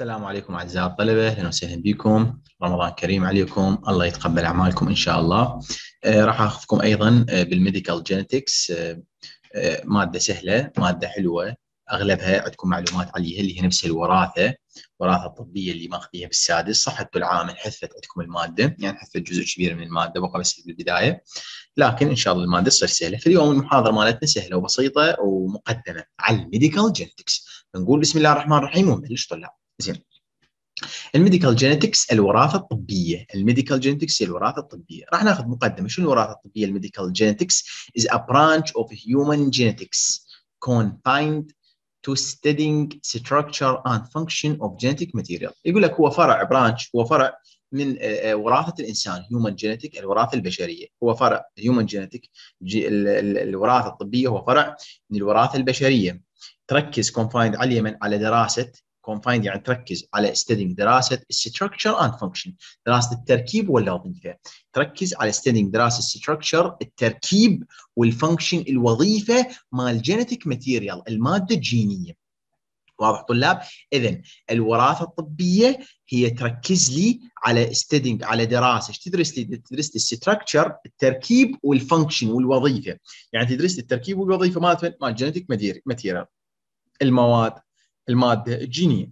السلام عليكم اعزائي الطلبه اهلا وسهلا بكم رمضان كريم عليكم الله يتقبل اعمالكم ان شاء الله آه، راح اخذكم ايضا آه، بالميديكال آه، جينيتكس ماده سهله ماده حلوه اغلبها عندكم معلومات عليها اللي هي نفس الوراثه الوراثه الطبيه اللي ماخذيها بالسادس صح عام حثت عندكم الماده يعني حثت جزء كبير من الماده بقى بس بالبدايه لكن ان شاء الله الماده تصير سهله فاليوم المحاضره مالتنا سهله وبسيطه ومقدمه على الميديكال جينيتكس نقول بسم الله الرحمن الرحيم ونبلش طلاب زين الميديكال جينيتكس الوراثه الطبيه الميديكال جينيتكس هي الوراثه الطبيه راح ناخذ مقدمه شنو الوراثه الطبيه الميديكال جينيتكس از ا برانش اوف هيومن جينيتكس confined to studying structure and function of genetic material يقول لك هو فرع برانش هو فرع من آه، آه، وراثه الانسان هيومن جينيتك الوراثه البشريه هو فرع هيومن جينيتك الوراثه الطبيه هو فرع من الوراثه البشريه تركز كونفايند على اليمن على دراسه كونفايند يعني تركز على ستيدنج دراسه الستركشر اند فانكشن دراسه التركيب والوظيفه تركز على ستيدنج دراسه الستركشر التركيب والفانكشن الوظيفه مال genetic ماتيريال الماده الجينيه واضح طلاب اذا الوراثه الطبيه هي تركز لي على ستيدنج على دراسه ايش تدرس لي تدرس لي الستركشر التركيب والفانكشن والوظيفه يعني تدرس لي التركيب والوظيفه مالت مال جينيتيك ماتيريال المواد الماده الجينيه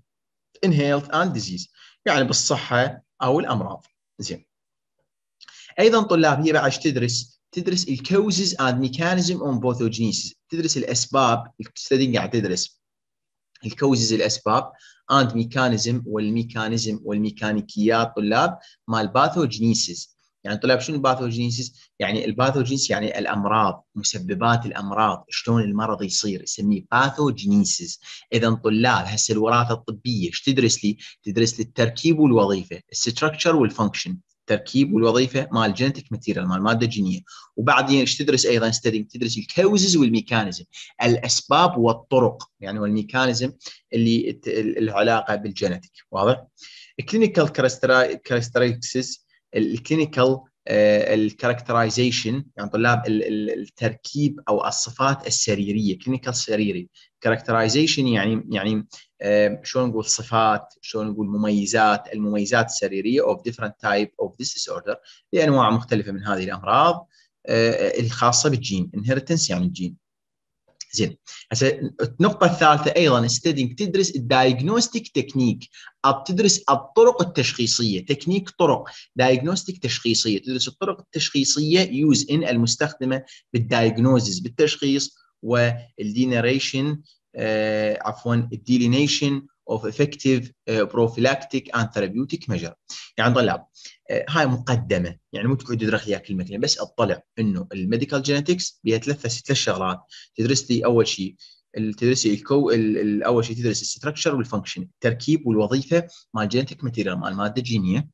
in health and disease يعني بالصحه او الامراض زين ايضا طلاب هي بعد تدرس تدرس الكوزز اند ميكانيزم اون بوثوجينيسيس تدرس الاسباب تستدين قاعد تدرس الكوزز الاسباب اند ميكانيزم والميكانيزم والميكانيكيات طلاب مال باثوجينيسيس يعني طلاب شنو الباثوجينيسيس؟ يعني الباثوجينيسيس يعني الامراض مسببات الامراض شلون المرض يصير يسميه باثوجينيسيس اذا طلاب هسه الوراثه الطبيه ايش تدرس لي؟ تدرس لي التركيب والوظيفه، الستركتشر والفانكشن، التركيب والوظيفه مال الجينيتك ماتيريال مال الماده الجينيه وبعدين ايش تدرس ايضا ستدينج تدرس الكوزز والميكانيزم الاسباب والطرق يعني والميكانيزم اللي العلاقه بالجينيتك واضح؟ كلينيكال كاركترستكس الكلينيكال آه، الكاركترايزيشن يعني طلاب التركيب او الصفات السريريه كلينيكال سريري كاركترايزيشن يعني يعني آه، شلون نقول صفات شلون نقول مميزات المميزات السريريه اوف ديفرنت تايب اوف ذيس اوردر لانواع مختلفه من هذه الامراض آه، الخاصه بالجين انهرتنس يعني الجين زين هسه النقطة الثالثة أيضا ستدينج تدرس الدايجنوستيك تكنيك بتدرس الطرق التشخيصيه تكنيك طرق دايجنوستيك تشخيصيه تدرس الطرق التشخيصيه يوز ان المستخدمه بالدايجنوزز بالتشخيص والدينيريشن آه عفوا الديلينيشن اوف افكتيف بروفيلاكتيك اند ثيرابيوتيك ميجر يعني طلاب آه هاي مقدمه يعني مو تقعد تدرخ لي كلمه بس اطلع انه الميديكال جينيتكس بها ثلاث ثلاث شغلات تدرس لي اول شيء تدرسي الكو اول شيء تدرس الستركشر والفانكشن التركيب والوظيفه مال جينيتك ماتيريال مال الماده الجينيه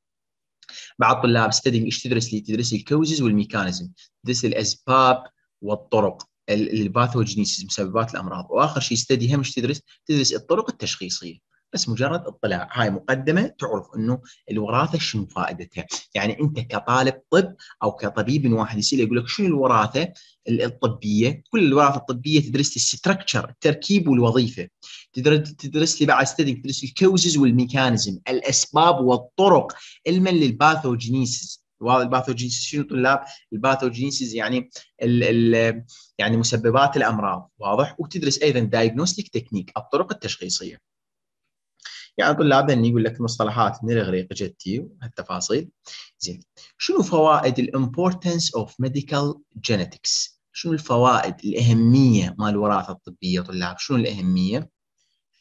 بعض طلاب ستدينج ايش تدرس لي تدرس الكوزز والميكانيزم تدرس الاسباب والطرق الباثوجينيسيس مسببات الامراض واخر شيء ستدي هم ايش تدرس تدرس الطرق التشخيصيه بس مجرد اطلاع هاي مقدمه تعرف انه الوراثه شنو فائدتها يعني انت كطالب طب او كطبيب واحد يسال يقول لك شنو الوراثه الطبيه كل الوراثه الطبيه تدرس الستركتشر التركيب والوظيفه تدرس لي بعد ستدي تدرس الكوزز والميكانيزم الاسباب والطرق علما للباثوجينيسيس الباثوجينيسيس شنو طلاب الباثوجينيسيس يعني الـ الـ يعني مسببات الامراض واضح وتدرس ايضا دايجنوستيك تكنيك الطرق التشخيصيه طلاب اني يقول لك مصطلحات من الاغريق جتي هالتفاصيل زين شنو فوائد الامبورتنس اوف ميديكال جينيتكس شنو الفوائد الاهميه مال الوراثه الطبيه طلاب شنو الاهميه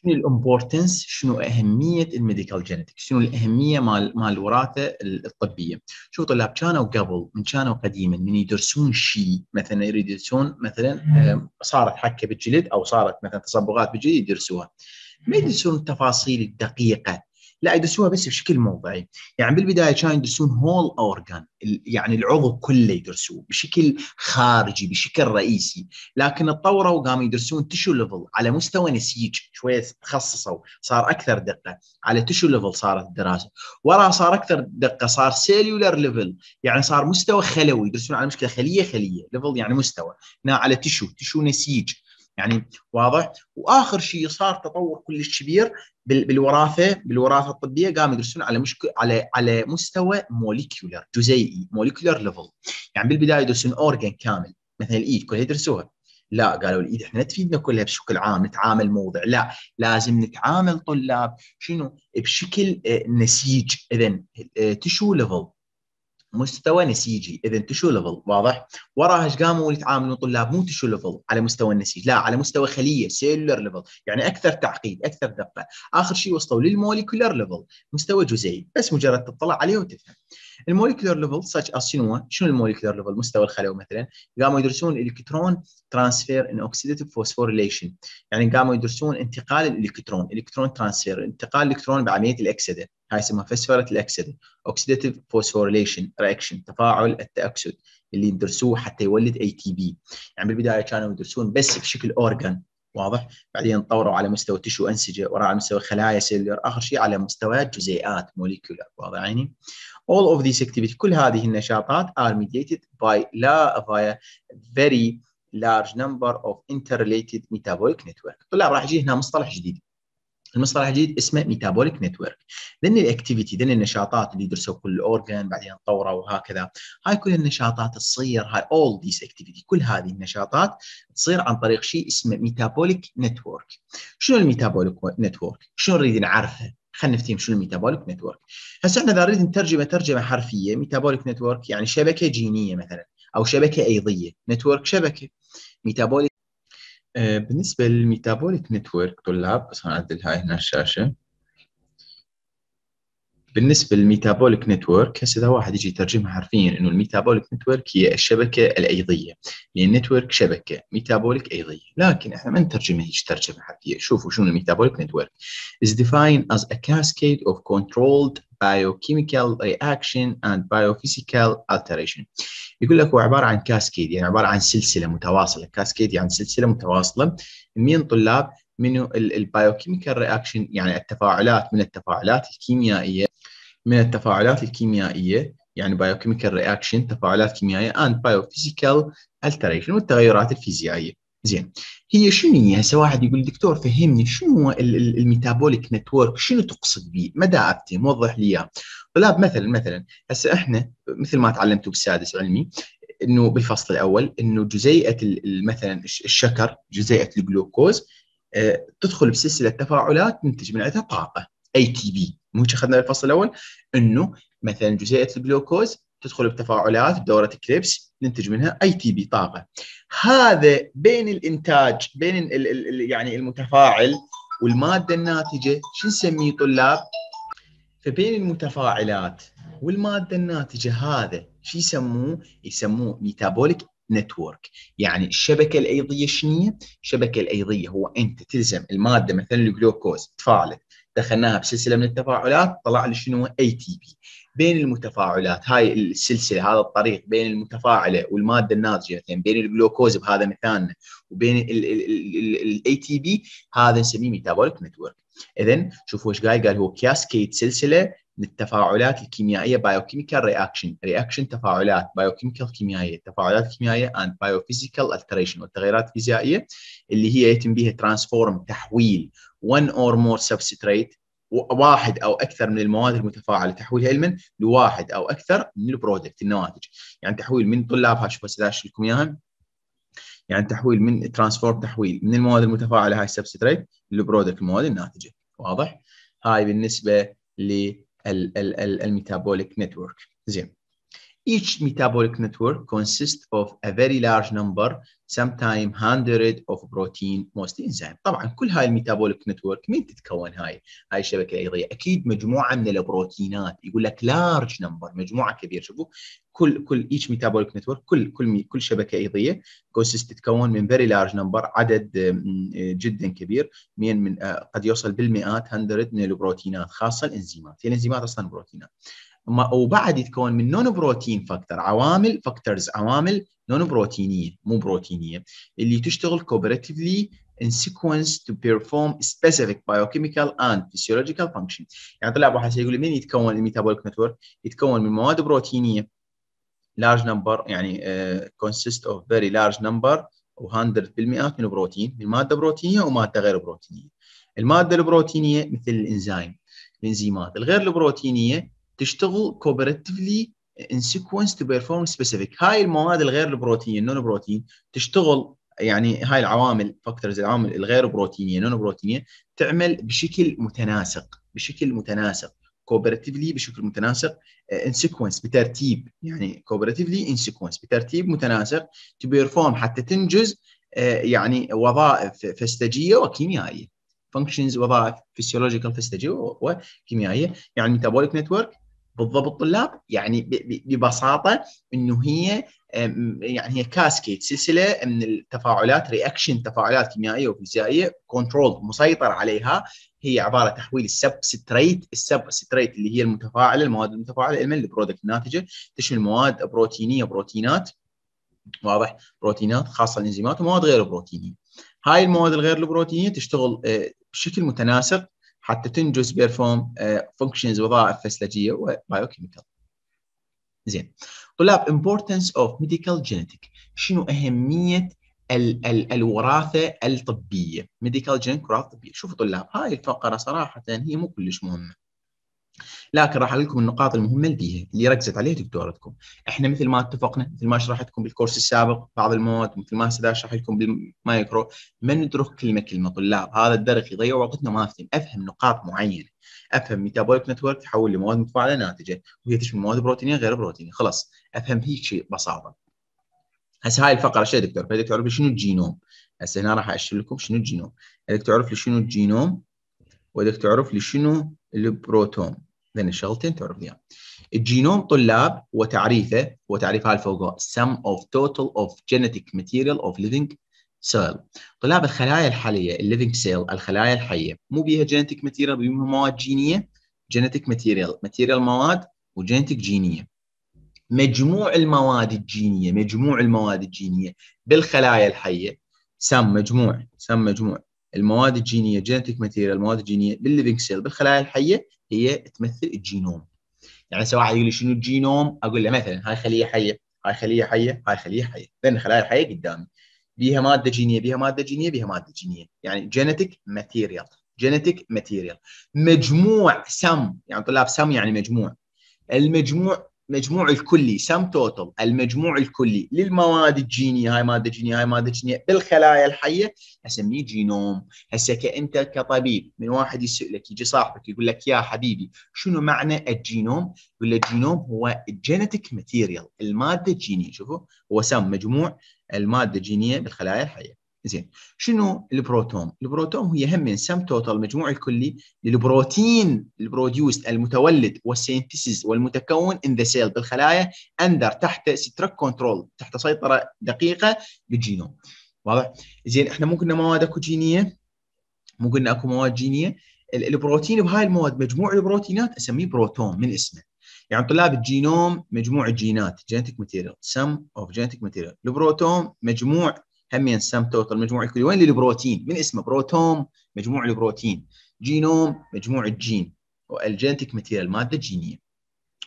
شنو الامبورتنس شنو اهميه الميديكال جينيتكس شنو الاهميه مال مال الوراثه الطبيه شوف طلاب كانوا قبل من كانوا قديما من يدرسون شيء مثلا يريد يدرسون مثلا صارت حكه بالجلد او صارت مثلا تصبغات بالجلد يدرسوها ما يدرسون التفاصيل الدقيقه لا يدرسوها بس بشكل موضعي يعني بالبدايه كانوا يدرسون هول اورجان يعني العضو كله يدرسوه بشكل خارجي بشكل رئيسي لكن تطوروا وقاموا يدرسون تشو ليفل على مستوى نسيج شويه تخصصوا صار اكثر دقه على تشو ليفل صارت الدراسه وراها صار اكثر دقه صار سيلولر ليفل يعني صار مستوى خلوي يدرسون على مشكله خليه خليه ليفل يعني مستوى هنا على تشو تشو نسيج يعني واضح واخر شيء صار تطور كلش كبير بالوراثه بالوراثه الطبيه قاموا يدرسون على مشكل على على مستوى موليكيولر جزيئي موليكيولر ليفل يعني بالبدايه يدرسون اورجن كامل مثلا الايد كلها يدرسوها لا قالوا الايد احنا تفيدنا كلها بشكل عام نتعامل موضع لا لازم نتعامل طلاب شنو بشكل آه، نسيج اذا تشو ليفل مستوى نسيجي اذا تشو ليفل واضح وراها ايش قاموا يتعاملون طلاب مو تشو ليفل على مستوى النسيج لا على مستوى خليه سيلولر ليفل يعني اكثر تعقيد اكثر دقه اخر شيء وصلوا للموليكولر ليفل مستوى جزيئي بس مجرد تطلع عليه وتفهم الموليكولر ليفل ساتش از شنو شنو الموليكولر ليفل مستوى الخلوي مثلا قاموا يدرسون الالكترون ترانسفير ان اوكسيديتيف فوسفوريليشن يعني قاموا يدرسون انتقال الالكترون الكترون ترانسفير انتقال الالكترون بعمليه الاكسده هاي اسمها فسفرة الأكسدة Oxidative فوسفوريليشن رياكشن تفاعل التأكسد اللي يدرسوه حتى يولد اي تي بي يعني بالبدايه كانوا يدرسون بس بشكل اورجان واضح بعدين طوروا على مستوى تشو انسجه وراء على مستوى خلايا سيلولر اخر شيء على مستوى جزيئات موليكولر واضح يعني all of these activity كل هذه النشاطات are mediated by لا via very large number of interrelated metabolic network طلاب راح يجي هنا مصطلح جديد المصطلح الجديد اسمه ميتابوليك نتورك لان الاكتيفيتي لان النشاطات اللي يدرسوا كل اورجن بعدين طوره وهكذا هاي كل النشاطات تصير هاي اول ذيس اكتيفيتي كل هذه النشاطات تصير عن طريق شيء اسمه ميتابوليك نتورك شنو الميتابوليك نتورك شنو نريد نعرفه خلينا نفتهم شنو الميتابوليك نتورك هسه احنا اذا نريد نترجمه ترجمه حرفيه ميتابوليك نتورك يعني شبكه جينيه مثلا او شبكه ايضيه نتورك شبكه ميتابوليك آه، بالنسبة للميتابوليك نتورك طلاب بس هنعدل هاي هنا الشاشة بالنسبة للميتابوليك نتورك هسه إذا واحد يجي يترجمها حرفيا إنه الميتابوليك نتورك هي الشبكة الأيضية لأن يعني نتورك شبكة ميتابوليك أيضية لكن إحنا ما نترجمها هيك ترجمة حرفية شوفوا شنو الميتابوليك نتورك is defined as a cascade of controlled biochemical reaction and biophysical alteration يقول لك هو عباره عن كاسكيد يعني عباره عن سلسله متواصله كاسكيد يعني سلسله متواصله من طلاب من البايوكيميكال رياكشن يعني التفاعلات من التفاعلات الكيميائيه من التفاعلات الكيميائيه يعني بايوكيميكال رياكشن تفاعلات كيميائيه اند بايوفيزيكال التريشن والتغيرات الفيزيائيه زين هي شنو هي هسه واحد يقول دكتور فهمني شنو هو الميتابوليك نتورك شنو تقصد به مدى عبتي موضح لي اياه طلاب مثلا مثلا هسه احنا مثل ما تعلمتوا بالسادس علمي انه بالفصل الاول انه جزيئه مثلا الشكر جزيئه الجلوكوز آه، تدخل بسلسله تفاعلات تنتج من عندها طاقه اي تي بي مو اخذنا الفصل الاول انه مثلا جزيئه الجلوكوز تدخل بتفاعلات بدوره كريبس ننتج منها اي تي بي طاقه هذا بين الانتاج بين الـ الـ يعني المتفاعل والماده الناتجه شو نسميه طلاب فبين المتفاعلات والماده الناتجه هذا شو يسموه يسموه ميتابوليك نتورك يعني الشبكه الايضيه شنو الشبكه الايضيه هو انت تلزم الماده مثلا الجلوكوز تفاعلت دخلناها بسلسله من التفاعلات طلع لي شنو اي تي بي بين المتفاعلات هاي السلسله هذا الطريق بين المتفاعله والماده الناتجه يعني بين الجلوكوز بهذا مثالنا وبين الاي تي بي هذا نسميه ميتابوليك نتورك اذا شوفوا ايش قال قال هو كاسكيد سلسله من التفاعلات الكيميائيه بايوكيميكال رياكشن رياكشن تفاعلات بايوكيميكال كيميائيه تفاعلات كيميائيه اند بايوفيزيكال التريشن والتغيرات الفيزيائيه اللي هي يتم بها ترانسفورم تحويل one or more substrate واحد او اكثر من المواد المتفاعله تحويلها علما لواحد او اكثر من البرودكت النواتج يعني تحويل من طلابها شوف بس اشرح لكم اياها يعني تحويل من ترانسفورم تحويل من المواد المتفاعله هاي السبستريت للبرودكت المواد الناتجه واضح هاي بالنسبه للميتابوليك نتورك زين each metabolic network consists of a very large number sometimes hundred of protein most enzyme طبعا كل هاي الميتابوليك نتورك مين تتكون هاي هاي الشبكه الايضيه اكيد مجموعه من البروتينات يقول لك لارج نمبر مجموعه كبيره شوفوا كل كل ايتش ميتابوليك نتورك كل كل كل شبكه ايضيه كوسيس تتكون من فيري لارج نمبر عدد جدا كبير من من آه، قد يوصل بالمئات هندرد من البروتينات خاصه الانزيمات هي يعني الانزيمات اصلا بروتينات وبعد يتكون من نون بروتين فاكتور عوامل فاكتورز عوامل نون بروتينيه مو بروتينيه اللي تشتغل كوبراتيفلي in sequence to perform specific biochemical and physiological فانكشن يعني طلع ابو حسن يقول لي من يتكون الميتابوليك نتورك يتكون من مواد بروتينيه large number يعني كونسيست آه، consist of very large number و100% من بروتين من ماده بروتينيه وماده غير بروتينيه الماده البروتينيه مثل الانزيم الانزيمات الغير البروتينيه تشتغل كوبراتيفلي ان سيكونس تو بيرفورم سبيسيفيك هاي المواد الغير البروتينيه النون بروتين تشتغل يعني هاي العوامل فاكتورز العوامل الغير بروتينيه النون بروتينيه تعمل بشكل متناسق بشكل متناسق كوبراتيفلي بشكل متناسق ان uh, سيكونس بترتيب يعني كوبراتيفلي ان سيكونس بترتيب متناسق تو بيرفورم حتى تنجز uh, يعني وظائف فستجيه وكيميائيه فانكشنز وظائف فسيولوجيكال فستجيه وكيميائيه يعني ميتابوليك نتورك بالضبط طلاب يعني ببساطه انه هي يعني هي كاسكيد سلسله من التفاعلات رياكشن تفاعلات كيميائيه وفيزيائيه كنترول مسيطر عليها هي عباره تحويل السب ستريت السب ستريت اللي هي المتفاعله المواد المتفاعله المن البرودكت الناتجه تشمل مواد بروتينيه بروتينات واضح بروتينات خاصه الانزيمات ومواد غير بروتينيه هاي المواد الغير البروتينيه تشتغل آه، بشكل متناسق حتى تنجز بيرفورم فانكشنز آه، وظائف فسلجيه وبايوكيميكال زين طلاب امبورتنس اوف ميديكال جينيتيك شنو اهميه ال ال الوراثه الطبيه ميديكال genetic وراثه طبيه شوفوا طلاب هاي الفقره صراحه هي مو كلش مهمه لكن راح اقول لكم النقاط المهمه اللي فيها اللي ركزت عليها دكتورتكم احنا مثل ما اتفقنا مثل ما شرحتكم بالكورس السابق بعض المواد مثل ما سدى شرح لكم بالمايكرو ما ندرك كلمه كلمه طلاب هذا الدرس يضيع وقتنا ما افهم افهم نقاط معينه افهم ميتابوليك نتورك تحول لمواد متفاعله ناتجه وهي تشمل مواد بروتينيه غير بروتينيه خلاص افهم هيك شيء ببساطه هسه هاي الفقره شو دكتور بدك تعرف لي شنو الجينوم هسه هنا راح اشرح لكم شنو الجينوم بدك تعرف لي شنو الجينوم وبدك تعرف لي شنو البروتوم ذن الشغلتين تعرفن اياهم. الجينوم طلاب وتعريفه وتعريف هاي فوق sum of total of genetic material of living cell. طلاب الخلايا الحاليه الليفنج سيل الخلايا الحيه مو بيها جينيتيك ماتيريال بيها مواد جينيه جينيتيك ماتيريال ماتيريال مواد وجينيتيك جينيه. مجموع المواد الجينيه مجموع المواد الجينيه بالخلايا الحيه سم مجموع سم مجموع المواد الجينيه جينيتيك ماتيريال المواد الجينيه بالليفنج سيل بالخلايا الحيه هي تمثل الجينوم يعني سواء يقول لي شنو الجينوم اقول له مثلا هاي خليه حيه هاي خليه حيه هاي خليه حيه لان الخلايا الحيه قدامي بيها ماده جينيه بيها ماده جينيه بيها ماده جينيه يعني جينيتك ماتيريال جينيتك ماتيريال مجموع سم يعني طلاب سم يعني مجموع المجموع مجموع الكلي سم توتال المجموع الكلي للمواد الجينيه هاي ماده جينيه هاي ماده جينيه بالخلايا الحيه اسميه جينوم هسه انت كطبيب من واحد يسالك يجي صاحبك يقول لك يا حبيبي شنو معنى الجينوم يقول لك الجينوم هو الجينيتك ماتيريال الماده الجينيه شوفوا هو سم مجموع الماده الجينيه بالخلايا الحيه زين شنو البروتوم؟ البروتوم هي هم من سم توتال المجموع الكلي للبروتين البروديوس المتولد والسينتيسيس والمتكون ان ذا سيل بالخلايا اندر تحت سترك كنترول تحت سيطره دقيقه بالجينوم واضح؟ زين احنا مو قلنا مواد اكو جينيه مو قلنا اكو مواد جينيه البروتين بهاي المواد مجموع البروتينات اسميه بروتوم من اسمه يعني طلاب الجينوم مجموع الجينات جينيتك ماتيريال سم اوف جينيتك ماتيريال البروتوم مجموع همين السم توتال مجموع الكلي وين للبروتين من اسمه بروتوم مجموع البروتين جينوم مجموع الجين والجينتك ماتيريال ماده جينيه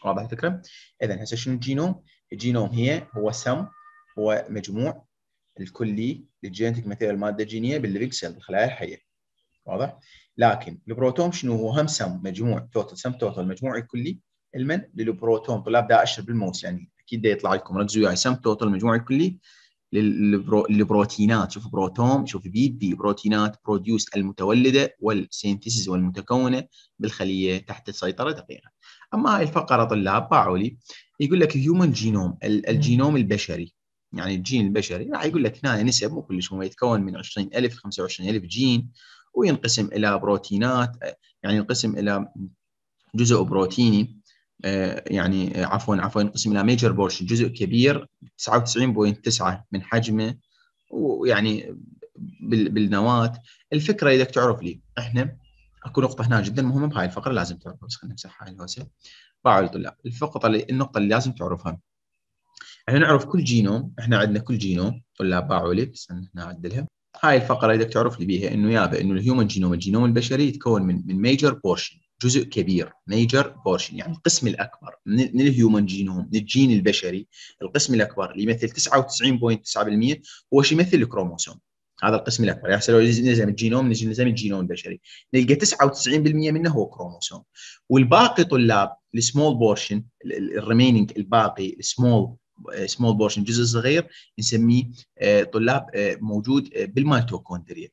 واضح الفكره اذا هسه شنو الجينوم الجينوم هي هو سم هو مجموع الكلي للجينتك ماتيريال ماده جينيه بالليفنج سيل بالخلايا الحيه واضح لكن البروتوم شنو هو هم سم مجموع توتال سم توتال مجموع الكلي المن للبروتوم طلاب دا اشرب بالموس يعني اكيد دا يطلع لكم ركزوا وياي سم توتال مجموع الكلي للبروتينات شوف بروتوم شوف بي بي بروتينات بروديوس المتولده والسينثيسيس والمتكونه بالخليه تحت السيطره دقيقه اما هاي الفقره طلاب باعوا لي يقول لك هيومن جينوم الجينوم البشري يعني الجين البشري راح يقول لك هنا نسب مو كلش هو يتكون من 20000 25000 جين وينقسم الى بروتينات يعني ينقسم الى جزء بروتيني آه، يعني آه، عفوا عفوا ينقسم الى ميجر بورشن جزء كبير 99.9 من حجمه ويعني بالنواه الفكره اذا تعرف لي احنا اكو نقطه هنا جدا مهمه بهاي الفقره لازم تعرفها بس خلينا نمسحها الهوسه باعوا الطلاب الفقره النقطه اللي لازم تعرفها احنا نعرف كل جينوم احنا عندنا كل جينوم طلاب باعوا لي بس هنا اعدلها هاي الفقره اذا تعرف لي بيها انه يابا انه الهيومن جينوم الجينوم البشري يتكون من من ميجر بورشن جزء كبير ميجر بورشن يعني القسم الاكبر من الهيومن جينوم من الجين البشري القسم الاكبر اللي يمثل 99.9% هو شيء يمثل الكروموسوم هذا القسم الاكبر يعني لو نلزم الجينوم نلزم الجينوم البشري نلقى 99% منه هو كروموسوم والباقي طلاب السمول بورشن الريميننج الباقي السمول سمول بورشن جزء صغير نسميه آه، طلاب آه، موجود آه، بالميتوكوندريا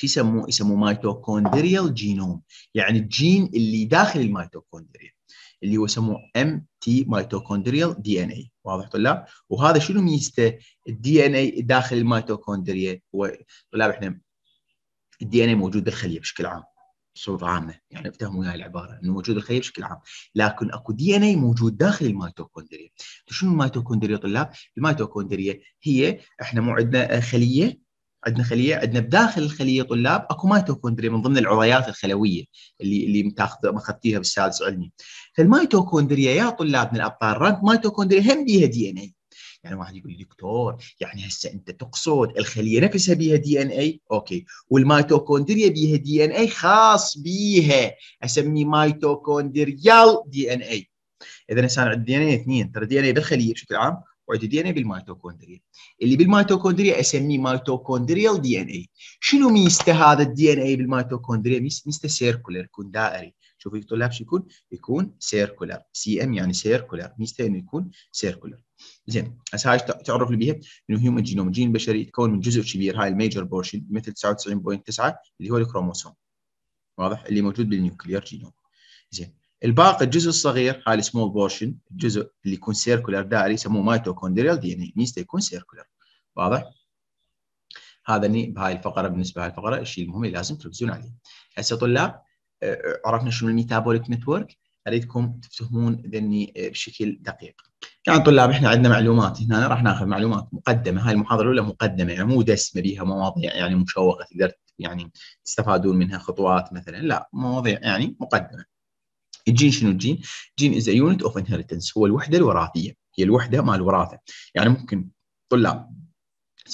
شو يسموه؟ يسموه ميتوكوندريال جينوم يعني الجين اللي داخل الميتوكوندريا اللي هو يسموه ام تي ميتوكوندريال دي ان اي واضح طلاب؟ وهذا شنو ميزته؟ الدي ان اي داخل الميتوكوندريا هو طلاب احنا الدي ان اي موجود بالخليه بشكل عام بصوره عامه يعني افتهموا هاي العباره انه موجود الخليه بشكل عام لكن اكو دي ان اي موجود داخل الميتوكوندريا شنو الميتوكوندريا طلاب الميتوكوندريا هي احنا مو عندنا خليه عندنا خليه عندنا بداخل الخليه طلاب اكو مايتوكوندريا من ضمن العريات الخلويه اللي اللي متاخذ ماخذتيها بالسادس علمي فالمايتوكوندريا يا طلاب من الابطال رانك مايتوكوندريا هم بيها دي ان اي يعني واحد يقول لي دكتور يعني هسه انت تقصد الخليه نفسها بيها دي ان اي اوكي والمايتوكوندريا بيها دي ان اي خاص بيها اسميه مايتوكوندريال دي ان اي اذا دي ان اي اثنين ترى دي ان اي بالخليه بشكل عام ان اي بالميتوكوندريا اللي بالميتوكوندريا اسميه ميتوكوندريال دي ان اي شنو ميزته هذا الدي ان اي بالميتوكوندريا ميزته سيركولر يكون دائري شوفوا الطلاب شو يكون يكون سيركولر سي ام يعني سيركولر ميزته انه يكون سيركولر زين هسه هاي تعرف بيها انه هيومن جينوم جين بشري يتكون من جزء كبير هاي الميجر بورشن مثل 99.9 اللي هو الكروموسوم واضح اللي موجود بالنيوكلير جينوم زين الباقي الجزء الصغير هاي السمول بورشن الجزء اللي يكون سيركولر دائري يسموه مايتوكوندريال دي ان اي نيست يكون سيركولر واضح؟ هذا بهاي الفقره بالنسبه لهاي الفقره الشيء المهم اللي لازم تركزون عليه. هسه طلاب آه، آه، عرفنا شنو الميتابوليك نتورك اريدكم تفهمون ذني آه، بشكل دقيق. يعني طلاب احنا عندنا معلومات هنا راح ناخذ معلومات مقدمه هاي المحاضره الاولى مقدمه يعني مو دسمه بيها مواضيع يعني مشوقه تقدر يعني تستفادون منها خطوات مثلا لا مواضيع يعني مقدمه. الجين شنو الجين؟ جين از يونت اوف انهرتنس هو الوحده الوراثيه هي الوحده مال الوراثه يعني ممكن طلاب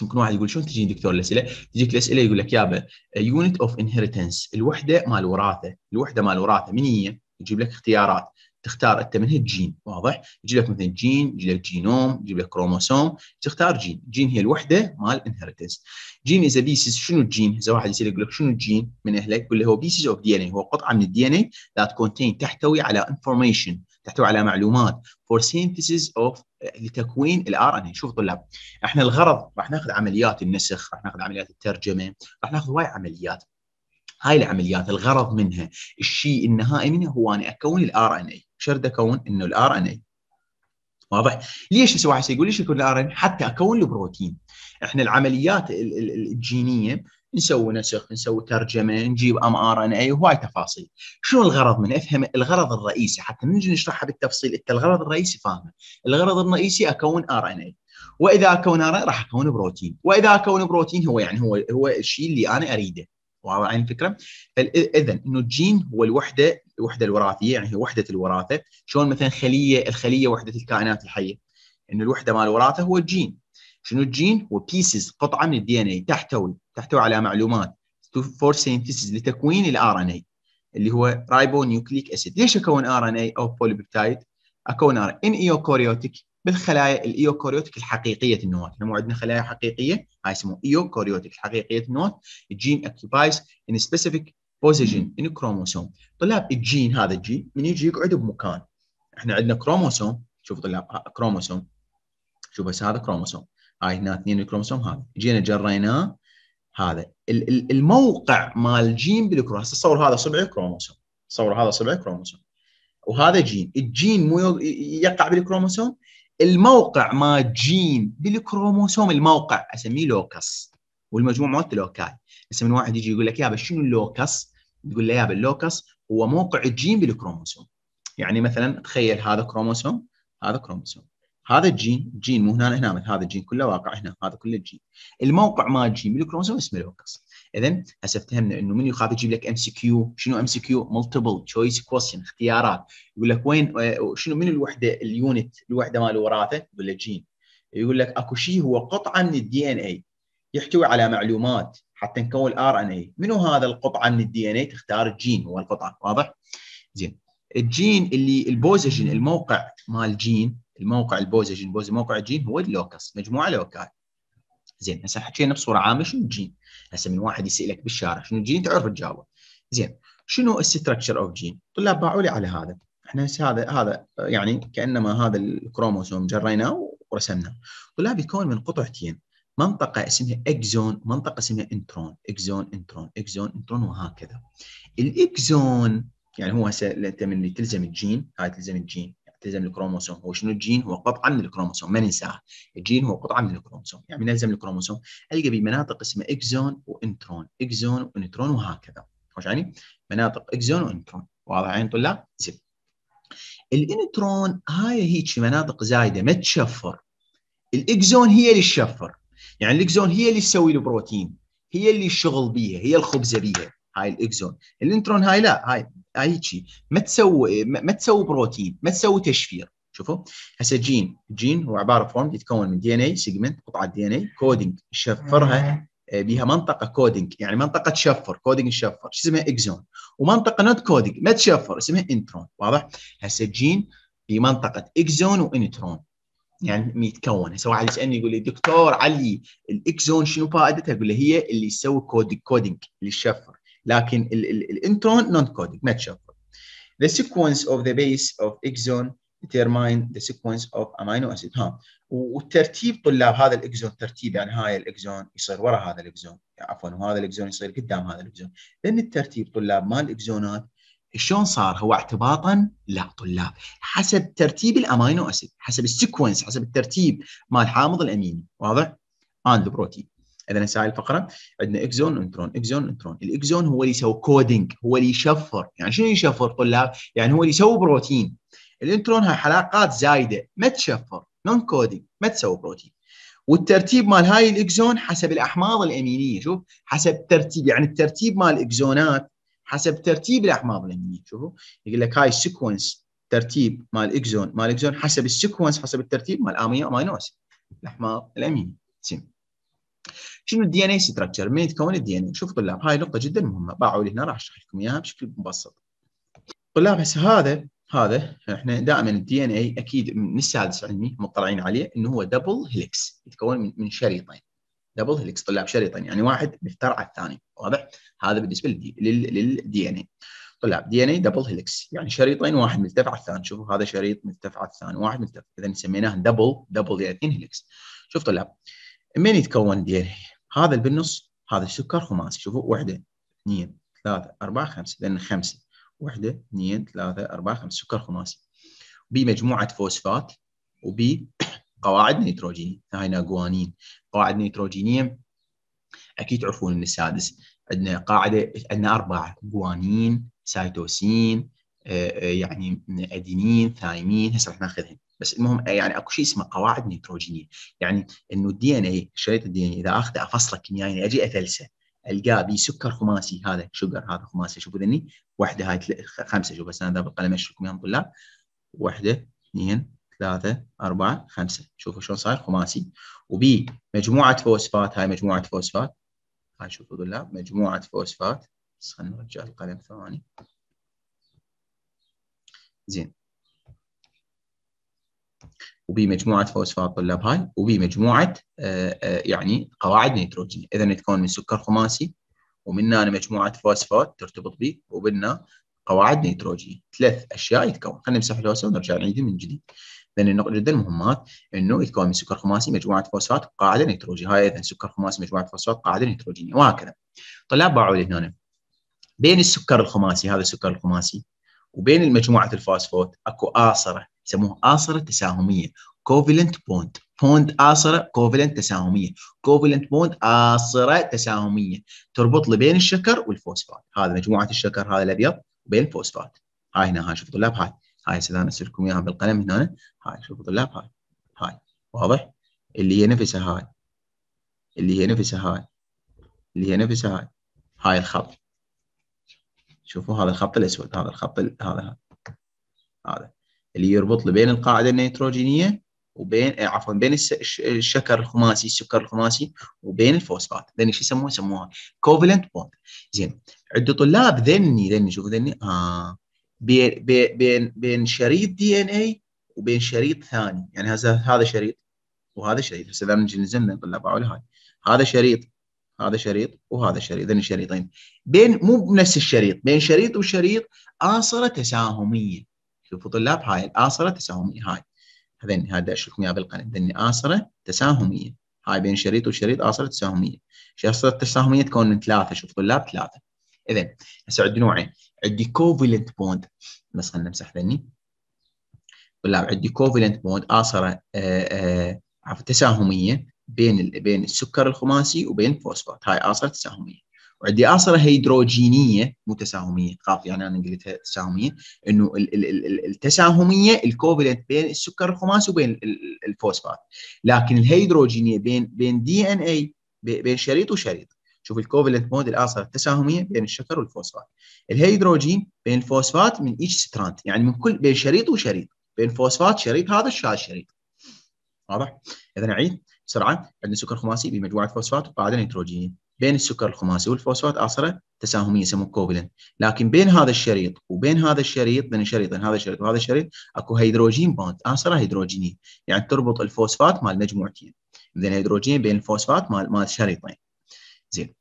ممكن واحد يقول شلون تجيني دكتور الاسئله؟ تجيك الاسئله يقول لك يابا يونت اوف انهرتنس الوحده مال الوراثه، الوحده مال الوراثه من هي؟ يجيب لك اختيارات تختار انت منها جين واضح يجيب لك مثلا جين يجيب لك جينوم يجيب لك كروموسوم تختار جين جين هي الوحده مال انهرتنس جين از بيسز شنو الجين اذا واحد يسال يقول لك شنو الجين من اهلك يقول له هو بيسز اوف دي ان هو قطعه من الدي ان اي ذات كونتين تحتوي على انفورميشن تحتوي على معلومات فور synthesis اوف لتكوين الار ان شوف طلاب احنا الغرض راح ناخذ عمليات النسخ راح ناخذ عمليات الترجمه راح ناخذ وايد عمليات هاي العمليات الغرض منها الشيء النهائي منها هو اني أكون الار ان اي شرد أكون إنه الار ان اي واضح ليش هسه واحد يقول ليش يكون الار ان حتى أكون البروتين احنا العمليات الجينيه نسوي نسخ نسوي ترجمه نجيب ام ار ان اي وهاي تفاصيل شنو الغرض من افهم الغرض الرئيسي حتى نجي نشرحها بالتفصيل انت الغرض الرئيسي فاهمه الغرض الرئيسي اكون ار ان اي واذا اكون ار راح اكون بروتين واذا اكون بروتين هو يعني هو هو الشيء اللي انا اريده واضحين الفكره؟ اذا انه الجين هو الوحده الوحده الوراثيه يعني هي وحده الوراثه، شلون مثلا خليه الخليه وحده الكائنات الحيه. انه الوحده مال الوراثه هو الجين. شنو الجين؟ هو بيسز قطعه من الدي ان اي تحتوي تحتوي على معلومات فور سينثيسيس لتكوين الار ان اي اللي هو رايبو نيوكليك اسيد، ليش اكون ار ان اي او بوليبيبتايد؟ اكون ار ان ايوكوريوتيك بالخلايا الايوكاريوتيك الحقيقيه النواة، احنا مو عندنا خلايا حقيقيه هاي يسموه ايوكاريوتيك حقيقيه النواة، الجين اوكيبايز ان سبيسيفيك بوزيشن ان كروموسوم، طلاب الجين هذا الجين من يجي يقعد بمكان احنا عندنا كروموسوم شوف طلاب آه، كروموسوم شوف بس هذا كروموسوم هاي هنا اثنين الكروموسوم هذا جينا جريناه هذا الموقع مال الجين بالكروموسوم تصور هذا صبعي كروموسوم تصور هذا صبعي كروموسوم وهذا جين الجين مو يقع بالكروموسوم الموقع مال جين بالكروموسوم الموقع اسميه لوكس والمجموعات لوكاي هسه من واحد يجي يقول لك بس شنو اللوكس؟ تقول له يا اللوكس هو موقع الجين بالكروموسوم يعني مثلا تخيل هذا كروموسوم هذا كروموسوم هذا الجين الجين مو هنا هنا هذا الجين كله واقع هنا هذا كله الجين الموقع مال الجين بالكروموسوم اسمه لوكس اذا هسه افتهمنا انه من يخاف يجيب لك ام سي كيو شنو ام سي كيو مالتيبل تشويس كويستشن اختيارات يقول لك وين آه، شنو من الوحده اليونت الوحده مال الوراثه يقول لك جين يقول لك اكو شيء هو قطعه من الدي ان اي يحتوي على معلومات حتى نكون ار ان اي منو هذا القطعه من الدي ان اي تختار الجين هو القطعه واضح زين الجين اللي البوزيشن الموقع مال جين الموقع البوزيشن بوز موقع الجين هو اللوكس مجموعه لوكال زين هسه حكينا بصوره عامه شنو الجين؟ هسه من واحد يسالك بالشارع شنو الجين تعرف تجاوب. زين شنو الستركشر اوف جين؟ طلاب باعوا لي على هذا احنا هسه هذا هذا يعني كانما هذا الكروموسوم جريناه ورسمناه. طلاب يكون من قطعتين منطقة اسمها اكزون منطقة اسمها انترون اكزون انترون اكزون انترون وهكذا الاكزون يعني هو هسه انت من تلزم الجين هاي تلزم الجين تلزم الكروموسوم هو شنو الجين هو قطعه من الكروموسوم ما ننساها الجين هو قطعه من الكروموسوم يعني من الكروموسوم القى بمناطق اسمها اكزون وانترون اكزون وانترون وهكذا وش يعني مناطق اكزون وانترون واضح عين طلاب زين الانترون هاي هيك مناطق زايده ما تشفر الاكزون هي اللي تشفر يعني الاكزون هي اللي تسوي البروتين هي اللي الشغل بيها هي الخبزه بيها هاي الاكزون الانترون هاي لا هاي هاي شيء ما تسوي ما تسوي بروتين ما تسوي تشفير شوفوا هسه جين جين هو عباره فورم يتكون من دي ان اي سيجمنت قطعه دي ان اي كودينج شفرها آه، بها منطقه كودينج يعني منطقه تشفر كودينج تشفر شو اسمها اكزون ومنطقه نوت كودينج ما تشفر اسمها انترون واضح هسه جين في منطقه اكزون وانترون يعني يتكون هسه واحد يسالني يقول لي دكتور علي الاكزون شنو فائدتها؟ اقول له هي اللي تسوي كودينج كودينج اللي تشفر لكن الانترون نون كودينج متشابه The sequence of the base of exon determine the sequence of amino acid ها والترتيب طلاب هذا الاكزون ترتيب يعني هاي الاكزون يصير ورا هذا الاكزون عفوا وهذا الاكزون يصير قدام هذا الاكزون لان الترتيب طلاب مال الاكزونات شلون صار هو اعتباطا لا طلاب حسب ترتيب الامينو اسيد حسب السيكونس حسب الترتيب مال حامض الاميني واضح؟ اند بروتين اذا هسه هاي الفقره عندنا اكزون انترون اكزون انترون الاكزون هو اللي يسوي كودينج هو اللي يشفر يعني شنو يشفر طلاب يعني هو اللي يسوي بروتين الانترون هاي حلقات زايده ما تشفر نون كودينج ما تسوي بروتين والترتيب مال هاي الاكزون حسب الاحماض الامينيه شوف حسب ترتيب يعني الترتيب مال الاكزونات حسب ترتيب الاحماض الامينيه شوفوا يقول لك هاي السيكونس ترتيب مال اكزون مال اكزون حسب السيكونس حسب الترتيب مال امينو امينوس الاحماض الامينيه شنو الدي ان اي ستراكشر؟ من يتكون الدي ان اي؟ شوف طلاب هاي نقطه جدا مهمه باعوا لي هنا راح اشرح لكم اياها بشكل مبسط. طلاب هسه هذا هذا احنا دائما الدي ان اي اكيد من السادس علمي مطلعين عليه انه هو دبل هيلكس يتكون من شريطين دبل هيلكس طلاب شريطين يعني واحد مفترع على الثاني واضح هذا بالنسبه للدي ان اي طلاب دي ان اي دبل هيلكس يعني شريطين واحد ملتف على الثاني شوفوا هذا شريط ملتف على الثاني واحد ملتف اذا سميناه دبل دبل يعني اثنين هيلكس شوف طلاب من يتكون ديري هذا اللي بالنص هذا السكر خماسي شوفوا واحدة اثنين ثلاثة أربعة خمسة لأن خمسة واحدة اثنين ثلاثة أربعة خمسة سكر خماسي بمجموعة فوسفات وبقواعد نيتروجينية هاي قوانين قواعد نيتروجينية أكيد تعرفون إن السادس عندنا قاعدة عندنا أربعة جوانين سايتوسين آه، آه، يعني أدينين ثايمين هسه راح ناخذهم بس المهم يعني اكو شيء اسمه قواعد نيتروجينيه يعني انه الدي ان اي شريط الدي ان اي اذا اخذه افصله كيميائي يعني اجي اثلسه القاه بي سكر خماسي هذا شوجر هذا خماسي شوفوا ذني واحده هاي خمسه شوف بس انا ذا بالقلم اشرك وياهم طلاب واحده اثنين ثلاثة أربعة خمسة شوفوا شلون صاير خماسي وبي مجموعة فوسفات هاي مجموعة فوسفات هاي شوفوا طلاب مجموعة فوسفات بس خلينا نرجع القلم ثواني زين وبمجموعه فوسفات طلاب هاي وبمجموعه آه، آه، يعني قواعد نيتروجينيه اذا تكون من سكر خماسي ومنا مجموعه فوسفات ترتبط به وبنا قواعد نيتروجينيه ثلاث اشياء يتكون خلينا نمسح الهوسه ونرجع نعيدها من جديد لان النقطه جدا مهمات انه يتكون من سكر خماسي مجموعه فوسفات قاعده نيتروجينيه هاي اذا سكر خماسي مجموعه فوسفات قاعده نيتروجينيه وهكذا طلاب باعوا لي هنا بين السكر الخماسي هذا السكر الخماسي وبين المجموعة الفوسفات اكو اصره يسموه آصرة تساهمية كوفيلنت بوند بوند آصرة كوفيلنت تساهمية كوفيلنت بوند آصرة تساهمية تربط لي بين الشكر والفوسفات هذا مجموعة الشكر هذا الأبيض وبين الفوسفات هاي هنا هاي شوفوا طلاب هاي هاي هسه انا أسلكم اياها بالقلم هنا هاي شوفوا طلاب هاي هاي واضح اللي هي نفسها هاي اللي هي نفسها هاي اللي هي نفسها هاي هاي الخط شوفوا هذا الخط الاسود هذا الخط هذا هذا اللي يربط لي بين القاعده النيتروجينيه وبين آه، عفوا بين الشكر الخماسي السكر الخماسي وبين الفوسفات ذني شو يسموها يسموها كوفلنت بوند زين عند طلاب ذني ذني شوف ذني اه بين بين بين شريط دي ان اي وبين شريط ثاني يعني هذا هذا شريط وهذا شريط هسه اذا نزلنا طلاب على هاي هذا شريط هذا شريط وهذا شريط ذني شريطين بين مو بنفس الشريط بين شريط وشريط آصرة تساهمية شوفوا طلاب هاي الآصرة تساهمية هاي هذين هذا اشرح اياه بالقناة لان آصرة تساهمية هاي بين شريط وشريط آصرة تساهمية شريط تساهمية تكون من ثلاثة شوف طلاب ثلاثة اذا هسه عندي نوعين عندي كوفيلنت بوند بس خلينا نمسح ذني طلاب عندي كوفيلنت بوند آصرة آه، آه، عفوا تساهمية بين بين السكر الخماسي وبين الفوسفات هاي آصرة تساهمية وعندي اصله هيدروجينيه مو تساهميه خاف يعني انا قلتها تساهميه انه التساهميه الكوفلنت بين السكر الخماسي وبين الفوسفات لكن الهيدروجينيه بين بين دي ان اي بين شريط وشريط شوف الكوفلنت مود الاصله التساهميه بين الشكر والفوسفات الهيدروجين بين الفوسفات من ايش سترانت يعني من كل بين شريط وشريط بين فوسفات شريط هذا الشريط شريط واضح اذا اعيد بسرعه عندنا سكر خماسي بمجموعه فوسفات وقاعده نيتروجين بين السكر الخماسي والفوسفات عصره تساهميه يسموه كوفلنت لكن بين هذا الشريط وبين هذا الشريط بين شريطين هذا الشريط وهذا الشريط اكو هيدروجين بوند عصره هيدروجينيه يعني تربط الفوسفات مال مجموعتين زين هيدروجين بين الفوسفات مال مال شريطين زين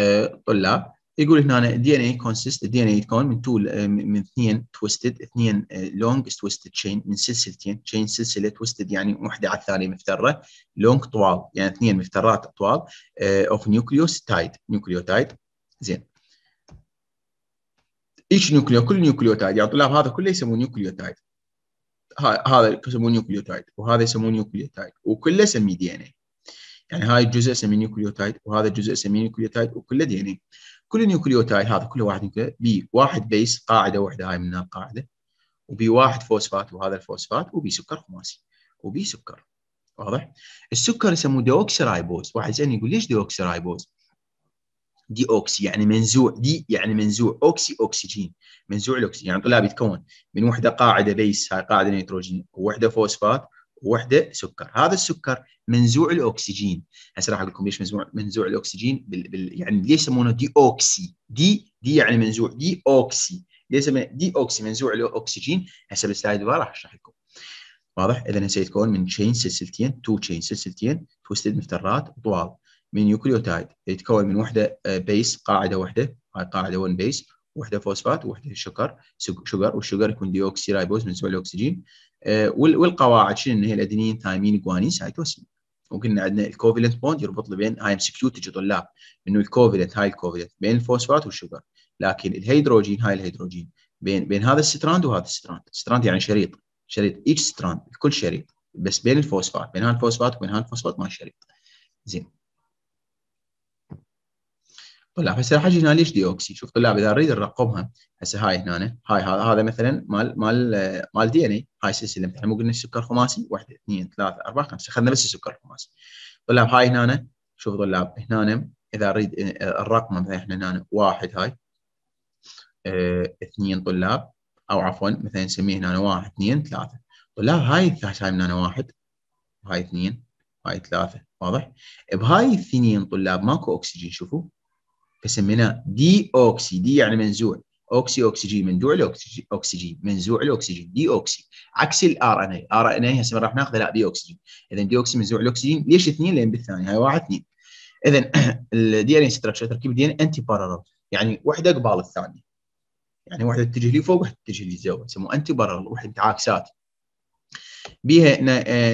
أه طلاب يقول هنا دي ان اي كونسيست الدي ان اي يتكون من تو آه، من اثنين توستد اثنين لونج توستد تشين من سلسلتين تشين سلسله توستد يعني وحده على الثانيه مفتره لونج طوال يعني اثنين مفترات طوال اوف نيوكليوتايد نيوكليوتايد زين ايش نيوكليو كل نيوكليوتايد يعني يا طلاب هذا كله يسموه نيوكليوتايد هذا يسموه نيوكليوتايد وهذا يسموه نيوكليوتايد وكله سمي دي ان اي يعني هاي الجزء اسمه نيوكليوتايد وهذا الجزء اسمه نيوكليوتايد وكله دي ان اي كل النيوكليوتايد هذا كله واحد بي واحد بيس قاعده واحده هاي من القاعده وبي واحد فوسفات وهذا الفوسفات وبي سكر خماسي وبي سكر واضح السكر يسموه ديوكسرايبوز واحد يسالني يقول ليش ديوكسرايبوز دي اوكسي يعني منزوع دي يعني منزوع اوكسي اوكسجين منزوع الاكسجين يعني طلاب يتكون من وحده قاعده بيس هاي قاعده نيتروجين ووحده فوسفات وحده سكر هذا السكر منزوع الاكسجين هسه راح اقول لكم ليش منزوع منزوع الاكسجين بال... بال... يعني ليش يسمونه دي اوكسي دي دي يعني منزوع دي اوكسي ليش دي اوكسي منزوع الاكسجين هسه بالسلايد راح اشرح لكم واضح اذا هسه يتكون من تشين سلسلتين تو تشين سلسلتين توستد مفترات طوال من نيوكليوتايد يتكون من وحده بيس آه، قاعده وحده هاي قاعده 1 بيس وحده فوسفات وحده شكر شكر والشكر يكون ديوكسي رايبوز بالنسبه للاكسجين آه، والقواعد شنو هي الادينين ثايمين جوانين سايتوسين وقلنا عندنا الكوفيلنت بوند يربط لي بين هاي مسكيوت تجي طلاب انه الكوفيلنت هاي الكوفيلنت بين الفوسفات والشكر لكن الهيدروجين هاي الهيدروجين بين بين هذا الستراند وهذا الستراند ستراند يعني شريط شريط ايتش ستراند كل شريط بس بين الفوسفات بين هاي الفوسفات وبين هاي الفوسفات ما شريط زين طلع هسه راح اجي هنا ليش دي اوكسي شوف طلاب اذا اريد ارقمها هسه هاي هنا هاي هذا مثلا مال مال مال دي ان اي هاي سلسله مثلا مو قلنا السكر خماسي 1 2 3 4 5 اخذنا بس السكر الخماسي طلاب هاي هنا شوف طلاب هنا اذا اريد الرقم مثلا احنا هنا واحد هاي اه اثنين طلاب او عفوا مثلا نسميه هنا واحد اثنين ثلاثه طلاب هاي الثلاثه هاي من هنا واحد هاي اثنين هاي ثلاثه واضح بهاي الثنين طلاب ماكو اكسجين شوفوا فسميناه دي اوكسي دي يعني منزوع اوكسي اوكسجين مندوع الاكسجين منزوع الاكسجين دي اوكسي عكس الار ان اي ار ان اي إيه هسه راح ناخذه لا دي اوكسجين اذا دي اوكسي منزوع الاكسجين ليش اثنين لان بالثاني هاي واحد اثنين اذا الدي ان اي ستراكشر تركيب الدي ان اي انتي بارالل يعني وحده قبال الثانيه يعني وحده تتجه لي فوق وحده تتجه لي زاويه يسموه انتي بارالل وحده تعاكسات بيها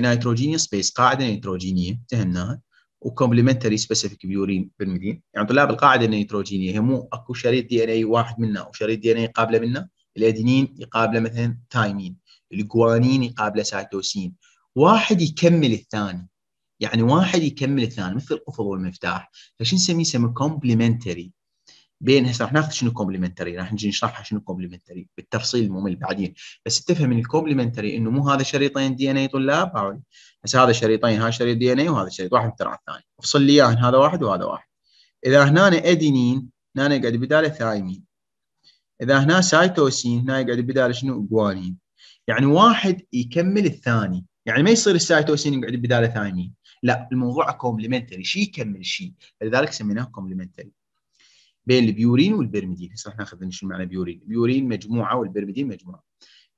نيتروجينيوس سبيس آه، قاعده نيتروجينيه فهمناها وكومبلمنتري سبيسيفيك بيورين بالمدين يعني طلاب القاعده النيتروجينيه هي مو اكو شريط دي ان اي واحد منا وشريط دي ان اي قابله منا الادينين يقابله مثلا تايمين الجوانين يقابله سايتوسين واحد يكمل الثاني يعني واحد يكمل الثاني مثل القفل والمفتاح فشو نسميه نسميه كومبلمنتري بين هسه راح ناخذ شنو كومبلمنتري راح نجي نشرحها شنو كومبلمنتري بالتفصيل الممل بعدين بس تفهم ان الكومبلمنتري انه مو هذا شريطين دي ان اي طلاب هسه هذا شريطين هذا شريط دي ان اي وهذا شريط واحد ترى الثاني افصل لي اياهن هذا واحد وهذا واحد اذا هنا ادينين هنا يقعد بداله ثايمين اذا هنا سايتوسين هنا يقعد بداله شنو جوانين يعني واحد يكمل الثاني يعني ما يصير السايتوسين يقعد بداله ثايمين لا الموضوع كومبلمنتري شيء يكمل شيء لذلك سميناه كومبلمنتري بين البيورين والبرميدين هسه راح ناخذ شنو معنى بيورين بيورين مجموعه والبرميدين مجموعه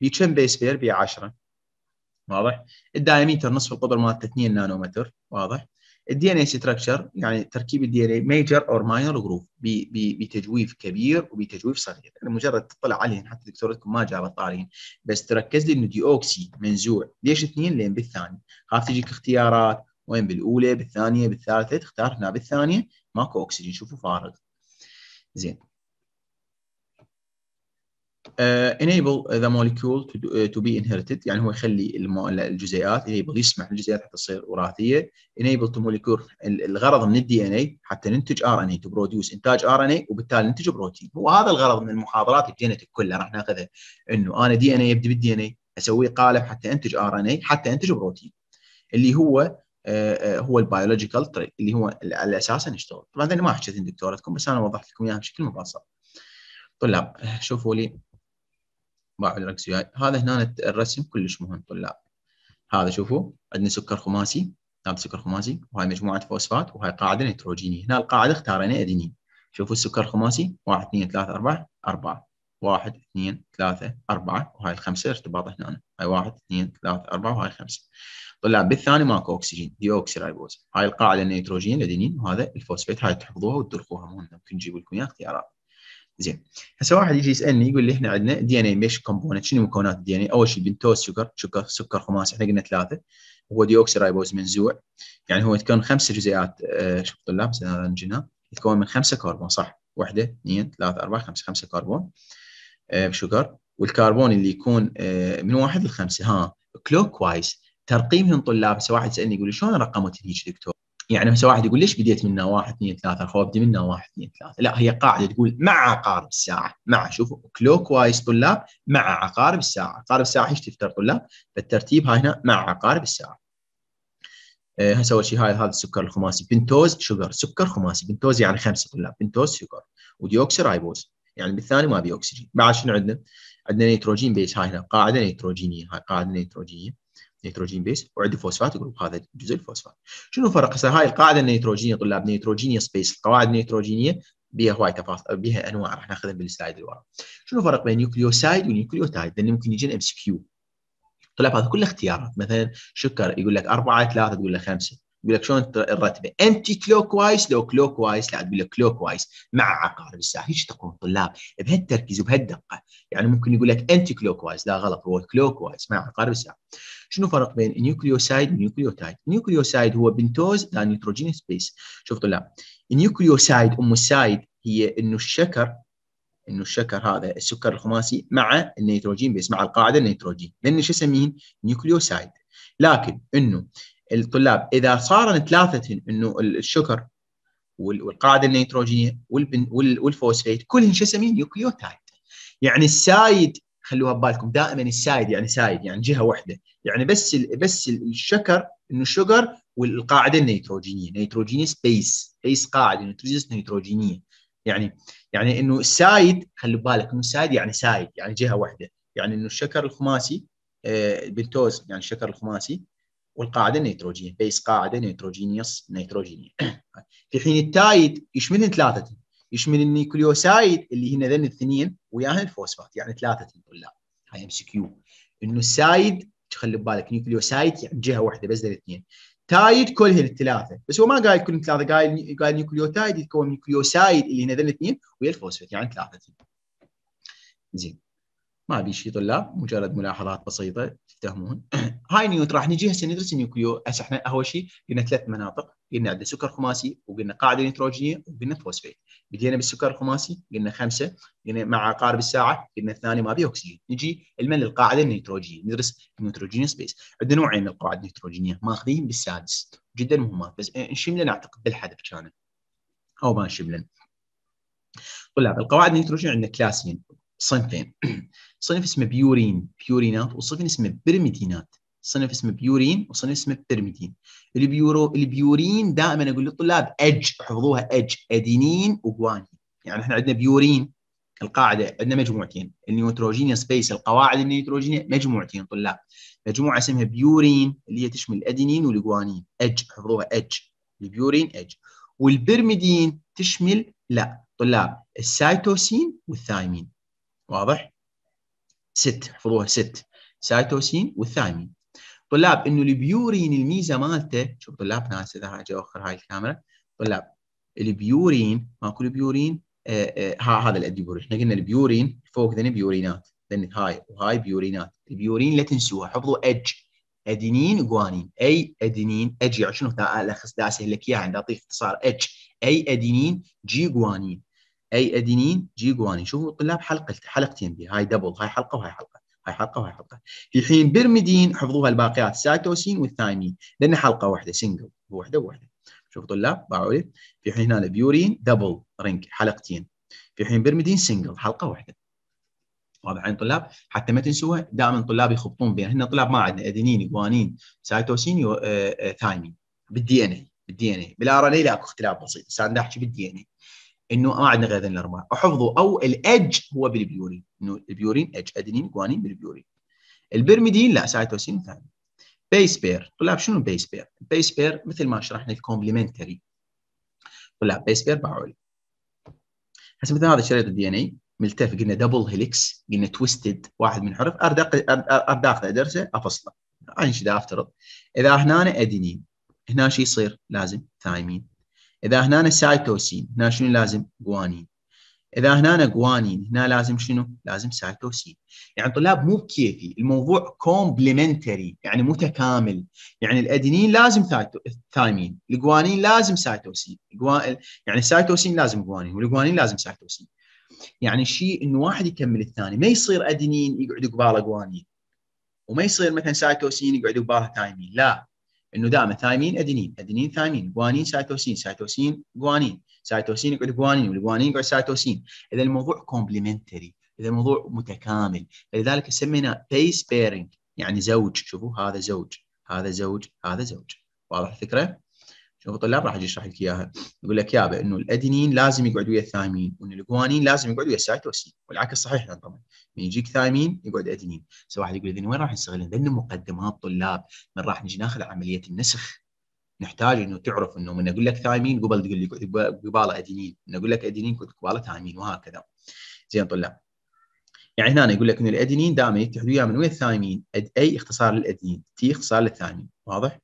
بكم بيس بير ب 10 واضح الدايمتر نصف القطر مالته 2 نانومتر واضح الدي ان اي ستراكشر يعني تركيب الدي ان اي ميجر اور ماينر جروب بتجويف كبير وبتجويف صغير انا يعني مجرد تطلع عليهم حتى دكتورتكم ما جابت طارين بس تركز لي انه ديوكسي منزوع ليش اثنين لين بالثاني خاف تجيك اختيارات وين بالاولى بالثانيه بالثالثه تختار هنا بالثانيه ماكو اكسجين شوفوا فارغ زين uh, enable the molecule to, uh, to be inherited يعني هو يخلي المو... الجزيئات enable يسمح للجزيئات حتى تصير وراثيه enable to molecule الغرض من الدي ان اي حتى ننتج ار ان اي تو بروديوس انتاج ار ان اي وبالتالي ننتج بروتين هو هذا الغرض من المحاضرات الجينيتك كلها راح ناخذها انه انا دي ان اي يبدي بالدي ان اي اسوي قالب حتى انتج ار ان اي حتى انتج بروتين اللي هو آه، آه، هو البيولوجيكال تريد اللي هو على اساسه نشتغل طبعا انا ما حكيت دكتورتكم بس انا وضحت لكم اياها بشكل مبسط طلاب شوفوا لي بعد ركزوا وياي هذا هنا الرسم كلش مهم طلاب هذا شوفوا عندنا سكر خماسي هذا سكر خماسي وهاي مجموعه فوسفات وهاي قاعده نيتروجينيه هنا القاعده اختارينها ادينين شوفوا السكر الخماسي 1 2 3 4 4 واحد اثنين ثلاثة أربعة وهاي الخمسة ارتباط هنا هاي واحد اثنين ثلاثة أربعة وهاي الخمسة طلع بالثاني ماكو أكسجين رايبوز هاي القاعدة النيتروجين الأدينين وهذا الفوسفيت هاي تحفظوها وتدرخوها ممكن نجيب لكم إياها اختيارات زين هسه واحد يجي يسالني يقول لي احنا عندنا دي ان اي ميش كومبوننت شنو مكونات الدي ان اي؟ اول شيء بنتوز سكر سكر سكر خماسي احنا قلنا ثلاثه هو رايبوز منزوع يعني هو يتكون خمسه جزيئات آه، شوف طلاب هذا يتكون من خمسه كربون صح واحده اثنين ثلاثه اربعه خمسه خمسه كربون شوجر آه، والكربون اللي يكون آه، من واحد لخمسه ها كلوك وايز ترقيمهم طلاب هسه واحد يسالني يقول لي شلون رقمت هيك دكتور؟ يعني هسه واحد يقول ليش بديت منها واحد اثنين ثلاثه اخو ابدي منها واحد اثنين ثلاثه لا هي قاعده تقول مع عقارب الساعه مع شوفوا كلوك وايز طلاب مع عقارب الساعه عقارب الساعه ايش تفتر طلاب فالترتيب هاي هنا مع عقارب الساعه آه، هسه اول شيء هاي هذا السكر الخماسي بنتوز شوجر سكر خماسي بنتوز يعني خمسه طلاب بنتوز شوجر وديوكسي رايبوز يعني بالثاني ما بيه اكسجين بعد شنو عندنا؟ عندنا نيتروجين بيس هاي هنا قاعده نيتروجينيه هاي قاعده نيتروجينيه نيتروجين بيس وعندي فوسفات جروب هذا جزء الفوسفات شنو الفرق هسه هاي القاعده النيتروجينيه طلاب نيتروجينيه سبيس القواعد النيتروجينيه بها هواي تفاصيل بها انواع راح ناخذها بالسلايد اللي ورا شنو الفرق بين نيوكليوسايد ونيوكليوتايد لان ممكن يجينا ام سي كيو طلاب هذا كله اختيارات مثلا شكر يقول لك اربعه ثلاثه تقول له خمسه يقول لك شلون الرتبه انتي كلوك وايز لو كلوك وايز لا تقول لك كلوك وايز مع عقارب الساعه هيك تقوم الطلاب بهالتركيز وبهالدقه يعني ممكن يقول لك انتي كلوك وايز لا غلط هو كلوك وايز مع عقارب الساعه شنو فرق بين النيوكليوسايد والنيوكليوتايد النيوكليوسايد هو بنتوز لا نيتروجين سبيس شوف طلاب النيوكليوسايد ام السايد هي انه الشكر انه الشكر هذا السكر الخماسي مع النيتروجين بيس مع القاعده النيتروجين لان شو اسميه؟ نيوكليوسايد لكن انه الطلاب اذا صارن ثلاثه انه الشكر والقاعده النيتروجينيه والفوسفيت كلهن شو يسمين نيوكليوتايد يعني السايد خلوها ببالكم دائما السايد يعني سايد يعني جهه واحده يعني بس الـ بس الشكر انه الشكر والقاعده النيتروجينيه نيتروجيني سبيس سبيس قاعده نيتروجينيه يعني يعني انه السايد خلوا بالك انه السايد يعني سايد يعني جهه واحده يعني انه الشكر الخماسي آه البنتوز يعني الشكر الخماسي والقاعده النيتروجينيه بيس قاعده نيتروجينيوس نيتروجينيه في حين التايد يشمل ثلاثه يشمل النيكليوسايد اللي هن ذن الاثنين وياهن الفوسفات يعني ثلاثه لا هاي ام سي كيو انه السايد خلي ببالك نيوكليوسايد يعني جهه واحده بس الاثنين تايد كلهن الثلاثه بس هو ما قال كل ثلاثه قال قال نيوكليوتايد يتكون من نيوكليوسايد اللي هن الاثنين ويا الفوسفات يعني ثلاثه زين ما شيء طلاب مجرد ملاحظات بسيطه تفهمون هاي نيوت راح نجي هسه ندرس النيوكليو هسه احنا اول شيء قلنا ثلاث مناطق قلنا عندنا سكر خماسي وقلنا قاعده نيتروجينيه وقلنا فوسفيت بدينا بالسكر الخماسي قلنا خمسه قلنا مع عقارب الساعه قلنا الثاني ما بيه اكسجين نجي المن القاعده النيتروجينيه ندرس النيتروجينيا سبيس عندنا نوعين من القواعد النيتروجينيه ماخذين بالسادس جدا مهمات بس إيه، شملن اعتقد بالحذف كان او ما شملن طلاب القواعد النيتروجينيه عندنا كلاسين صنفين صنف اسمه بيورين بيورينات وصنف اسمه برميتينات صنف اسمه بيورين وصنف اسمه برميتين البيورو البيورين دائما اقول للطلاب اج حفظوها اج ادينين وجوانين يعني احنا عندنا بيورين القاعده عندنا مجموعتين النيوتروجين سبيس القواعد النيوتروجينيه مجموعتين طلاب مجموعه اسمها بيورين اللي هي تشمل الادينين والجوانين اج حفظوها اج البيورين اج والبرميدين تشمل لا طلاب السايتوسين والثايمين واضح ست احفظوها ست سايتوسين والثايمين طلاب انه البيورين الميزه مالته شوف طلاب ناس اذا اجي اوخر هاي الكاميرا طلاب البيورين ماكو البيورين آه آه ها هذا الاديبورين احنا قلنا البيورين فوق ذني بيورينات ذني هاي وهاي بيورينات البيورين لا تنسوها حفظوا اج ادينين جوانين اي ادينين اج يعني شنو الخص داسه لك اياها اعطيك اختصار اج اي ادينين جي جوانين اي ادينين جي جوانين شوفوا الطلاب حلقه حلقتين بي هاي دبل هاي حلقه وهاي حلقه هاي حلقه وهاي حلقه في حين بيرميدين حفظوها الباقيات سايتوسين والثايمين لان حلقه واحده سنجل وحده وحده شوفوا طلاب باعوا لي في حين هنا بيورين دبل رينج حلقتين في حين بيرميدين سنجل حلقه واحده واضح عين طلاب حتى ما تنسوها دائما طلاب يخبطون بين هنا طلاب ما عندنا ادينين جوانين سايتوسين آه، آه، ثايمين بالدي ان اي بالدي ان اي بالار ان اي لا اكو اختلاف بسيط بس انا احكي بالدي ان اي انه ما عندنا غير هذين الاربعه احفظوا او الاج هو بالبيورين انه البيورين اج ادينين جوانين بالبيورين البرميدين لا سايتوسين ثاني بيس بير طلاب شنو بيس بير؟ بيس بير مثل ما شرحنا الكومبلمنتري طلاب بيس بير باعولي هسه مثل هذا شريط الدي ان اي ملتف قلنا دبل هيلكس قلنا تويستد واحد من حرف ارد اخذ ادرسه افصله انا افترض اذا هنا ادينين هنا شو يصير؟ لازم ثايمين اذا هنا سايتوسين هنا شنو لازم جوانين اذا هنا جوانين هنا لازم شنو لازم سايتوسين يعني طلاب مو بكيفي الموضوع كومبلمنتري يعني متكامل يعني الادينين لازم ثايمين الجوانين لازم سايتوسين يعني السايتوسين لازم جوانين والجوانين لازم سايتوسين يعني شيء انه واحد يكمل الثاني ما يصير ادينين يقعد قباله جوانين وما يصير مثلا سايتوسين يقعد قباله ثايمين لا انه دائما ثايمين ادينين ادينين ثايمين جوانين سايتوسين سايتوسين جوانين سايتوسين يقعد جوانين والجوانين يقعد سايتوسين اذا الموضوع كومبلمنتري اذا الموضوع متكامل لذلك سمينا بيس بيرنج يعني زوج شوفوا هذا زوج هذا زوج هذا زوج واضح الفكره؟ شوف الطلاب راح يشرح لك اياها يقول لك يابا انه الادينين لازم يقعد ويا الثايمين وان الجوانين لازم يقعد ويا السايتوسين والعكس صحيح يعني طبعا من يعني يجيك ثايمين يقعد ادينين سواء واحد يقول وين راح نستغل ذن مقدمات طلاب من راح نجي ناخذ عمليه النسخ نحتاج انه تعرف انه من اقول لك ثايمين قبل تقول لي قباله ادينين من اقول لك ادينين كنت قباله ثايمين وهكذا زين طلاب يعني هنا يقول لك انه الادينين دائما يتحدوا وياه من ويا الثايمين اي اختصار للادينين تي اختصار للثايمين واضح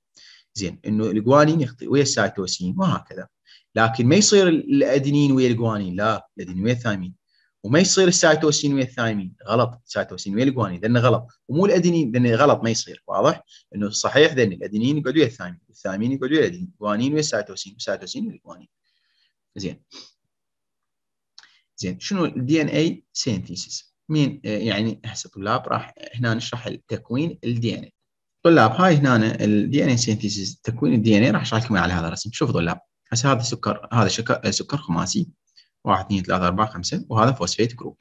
زين انه الجوانين يخطي ويا السايتوسين وهكذا لكن ما يصير الادينين ويا الجوانين لا الادينين ويا الثايمين وما يصير السايتوسين ويا الثايمين غلط السايتوسين ويا الجوانين لانه غلط ومو الادينين لانه غلط ما يصير واضح انه صحيح لان الادينين يقعد ويا الثايمين والثايمين يقعد ويا الادينين الجوانين ويا السايتوسين والسايتوسين ويا الجوانين زين زين شنو الدي ان اي سينثيسيس مين يعني هسه طلاب راح هنا نشرح التكوين الدي ان اي طلاب هاي هنا الدي ان اي سينثيسيس تكوين الدي ان اي راح اشرح لكم على هذا الرسم شوفوا طلاب هسه هذا سكر هذا شكر... سكر خماسي 1 2 3 4 5 وهذا فوسفيت جروب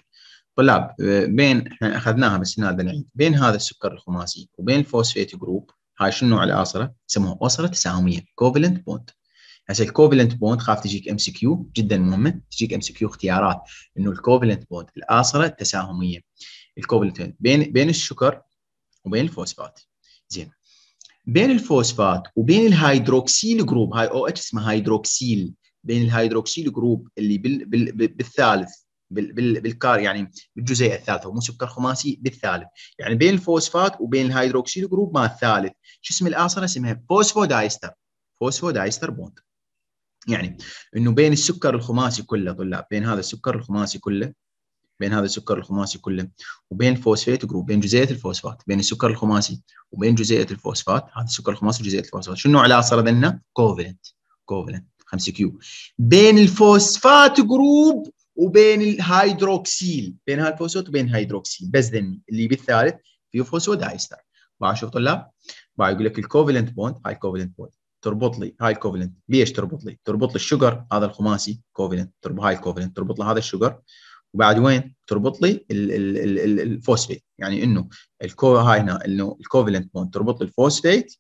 طلاب بين احنا اخذناها بس هنا نعيد بين هذا السكر الخماسي وبين الفوسفيت جروب هاي شنو نوع الاصره؟ يسموها اصره تساهميه كوفلنت بوند هسه الكوفلنت بوند خاف تجيك ام سي كيو جدا مهمه تجيك ام سي كيو اختيارات انه الكوفلنت بوند الاصره التساهميه الكوفلنت بين بين السكر وبين الفوسفات زين بين الفوسفات وبين الهيدروكسيل جروب هاي او اتش اسمها هيدروكسيل بين الهيدروكسيل جروب اللي بال بال بال بالثالث بال بال بالكار يعني بالجزيئه الثالثه مو سكر خماسي بالثالث يعني بين الفوسفات وبين الهيدروكسيل جروب مال الثالث شو اسم الاعصره اسمها فوسفودايستر فوسفودايستر بوند يعني انه بين السكر الخماسي كله طلاب بين هذا السكر الخماسي كله بين هذا السكر الخماسي كله وبين الفوسفيت جروب بين جزيئه الفوسفات بين السكر الخماسي وبين جزيئه الفوسفات هذا السكر الخماسي وجزيئه الفوسفات شنو علاقه صار بيننا؟ كوفالنت كوفالنت 5 كيو بين الفوسفات جروب وبين الهيدروكسيل بين هالفوسفات وبين هيدروكسيل بس ذني اللي بالثالث فيه فوسفودايستر باع شوف طلاب باع يقول لك الكوفالنت بوند هاي الكوفلنت بوند تربط لي هاي الكوفالنت ليش تربط لي؟ تربط لي الشجر هذا الخماسي كوفالنت تربط هاي الكوفالنت تربط له هذا الشجر وبعد وين تربط لي الفوسفيت يعني انه الكو هاي هنا انه الكوفلنت بوند تربط الفوسفيت